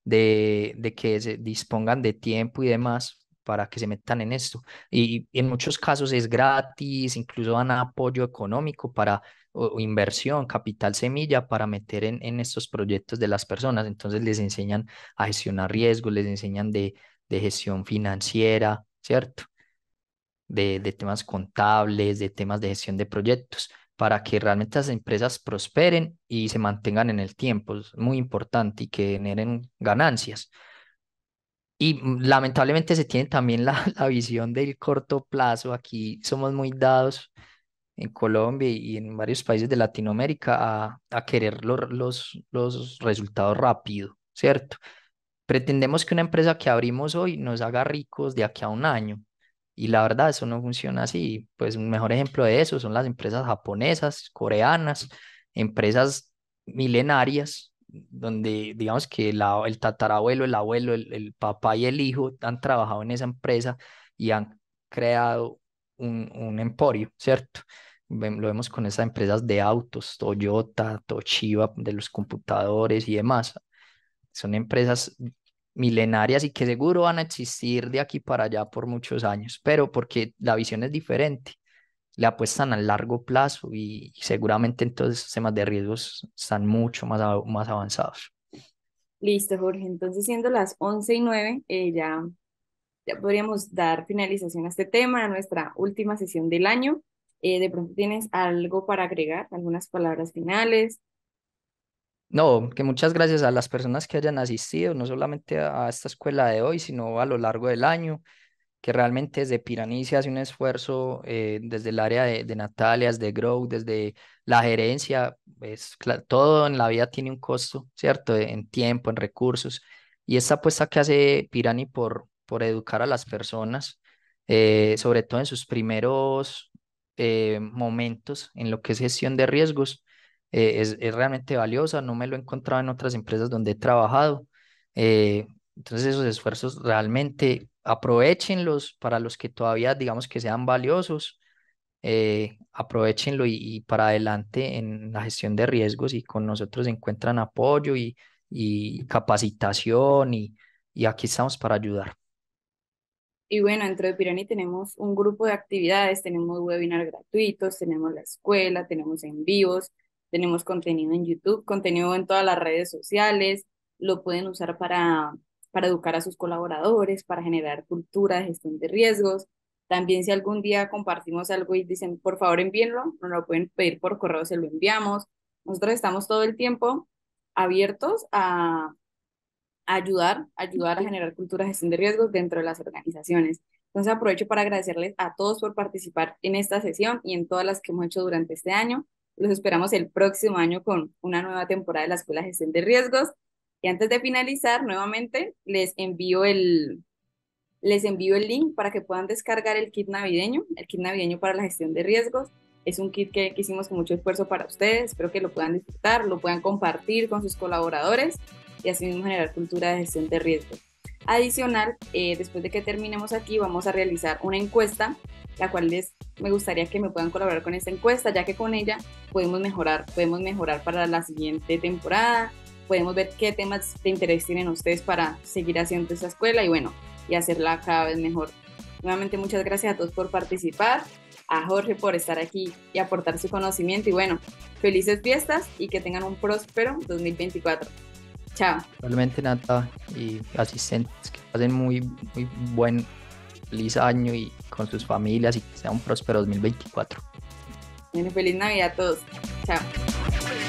de, de que se dispongan de tiempo y demás para que se metan en esto. Y, y en muchos casos es gratis, incluso dan apoyo económico para o, inversión, capital semilla para meter en, estos proyectos de las personas. Entonces les enseñan a gestionar riesgos, les enseñan de, gestión financiera, ¿cierto? De, de, temas contables, de temas de gestión de proyectos, para que realmente las empresas prosperen y se mantengan en el tiempo. Es muy importante y que generen ganancias. Y mm, lamentablemente se tiene también la visión del corto plazo. Aquí somos muy dados en Colombia y en varios países de Latinoamérica a, a querer los, los, resultados rápido, ¿cierto? Pretendemos que una empresa que abrimos hoy nos haga ricos de aquí a un año. Y la verdad, eso no funciona así. Pues un mejor ejemplo de eso son las empresas japonesas, coreanas, empresas milenarias, donde digamos que la, el tatarabuelo, el abuelo, el, el papá y el hijo han trabajado en esa empresa y han creado un, emporio, ¿cierto? Lo vemos con esas empresas de autos, Toyota, Toshiba, de los computadores y demás. Son empresas milenarias y que seguro van a existir de aquí para allá por muchos años, pero porque la visión es diferente, le apuestan a largo plazo y, seguramente entonces los temas de riesgos están mucho más, más avanzados. Listo, Jorge. Entonces, siendo las 11 y 9, eh, ya ya podríamos dar finalización a este tema, a nuestra última sesión del año. Eh, de pronto tienes algo para agregar, algunas palabras finales. No, que muchas gracias a las personas que hayan asistido, no solamente a esta escuela de hoy, sino a lo largo del año, que realmente desde Piraní se hace un esfuerzo eh, desde el área de, de, Natalia, desde Grow, desde la gerencia, es todo en la vida tiene un costo, ¿cierto? En tiempo, en recursos. Y esta apuesta que hace Piraní por, por educar a las personas, eh, sobre todo en sus primeros eh, momentos en lo que es gestión de riesgos, eh, es, realmente valiosa. No me lo he encontrado en otras empresas donde he trabajado. entonces esos esfuerzos realmente aprovechenlos para los que todavía digamos que sean valiosos. aprovechenlo y, para adelante en la gestión de riesgos y con nosotros encuentran apoyo y, capacitación y, y aquí estamos para ayudar. Y bueno, dentro de Pirani tenemos un grupo de actividades, tenemos webinars gratuitos, tenemos la escuela, tenemos en vivos, tenemos contenido en YouTube, contenido en todas las redes sociales, lo pueden usar para, para educar a sus colaboradores, para generar cultura de gestión de riesgos. También si algún día compartimos algo y dicen, por favor envíenlo, no lo pueden pedir por correo, se lo enviamos. Nosotros estamos todo el tiempo abiertos a, ayudar, ayudar a generar cultura de gestión de riesgos dentro de las organizaciones. Entonces aprovecho para agradecerles a todos por participar en esta sesión y en todas las que hemos hecho durante este año. Los esperamos el próximo año con una nueva temporada de la Escuela de Gestión de Riesgos. Y antes de finalizar, nuevamente les envío el, les envío el link para que puedan descargar el kit navideño, el kit navideño para la gestión de riesgos. Es un kit que hicimos con mucho esfuerzo para ustedes. Espero que lo puedan disfrutar, lo puedan compartir con sus colaboradores y mismo generar cultura de gestión de riesgo. Adicional, eh, después de que terminemos aquí, vamos a realizar una encuesta, la cual les, me gustaría que me puedan colaborar con esta encuesta, ya que con ella podemos mejorar, podemos mejorar para la siguiente temporada, podemos ver qué temas de interés tienen ustedes para seguir haciendo esa escuela y bueno, y hacerla cada vez mejor. Nuevamente muchas gracias a todos por participar, a Jorge por estar aquí y aportar su conocimiento y bueno, felices fiestas y que tengan un próspero 2024. Chao. Realmente Nata y asistentes que pasen muy, muy buen feliz año y con sus familias y que sea un próspero 2024. feliz Navidad a todos. Chao.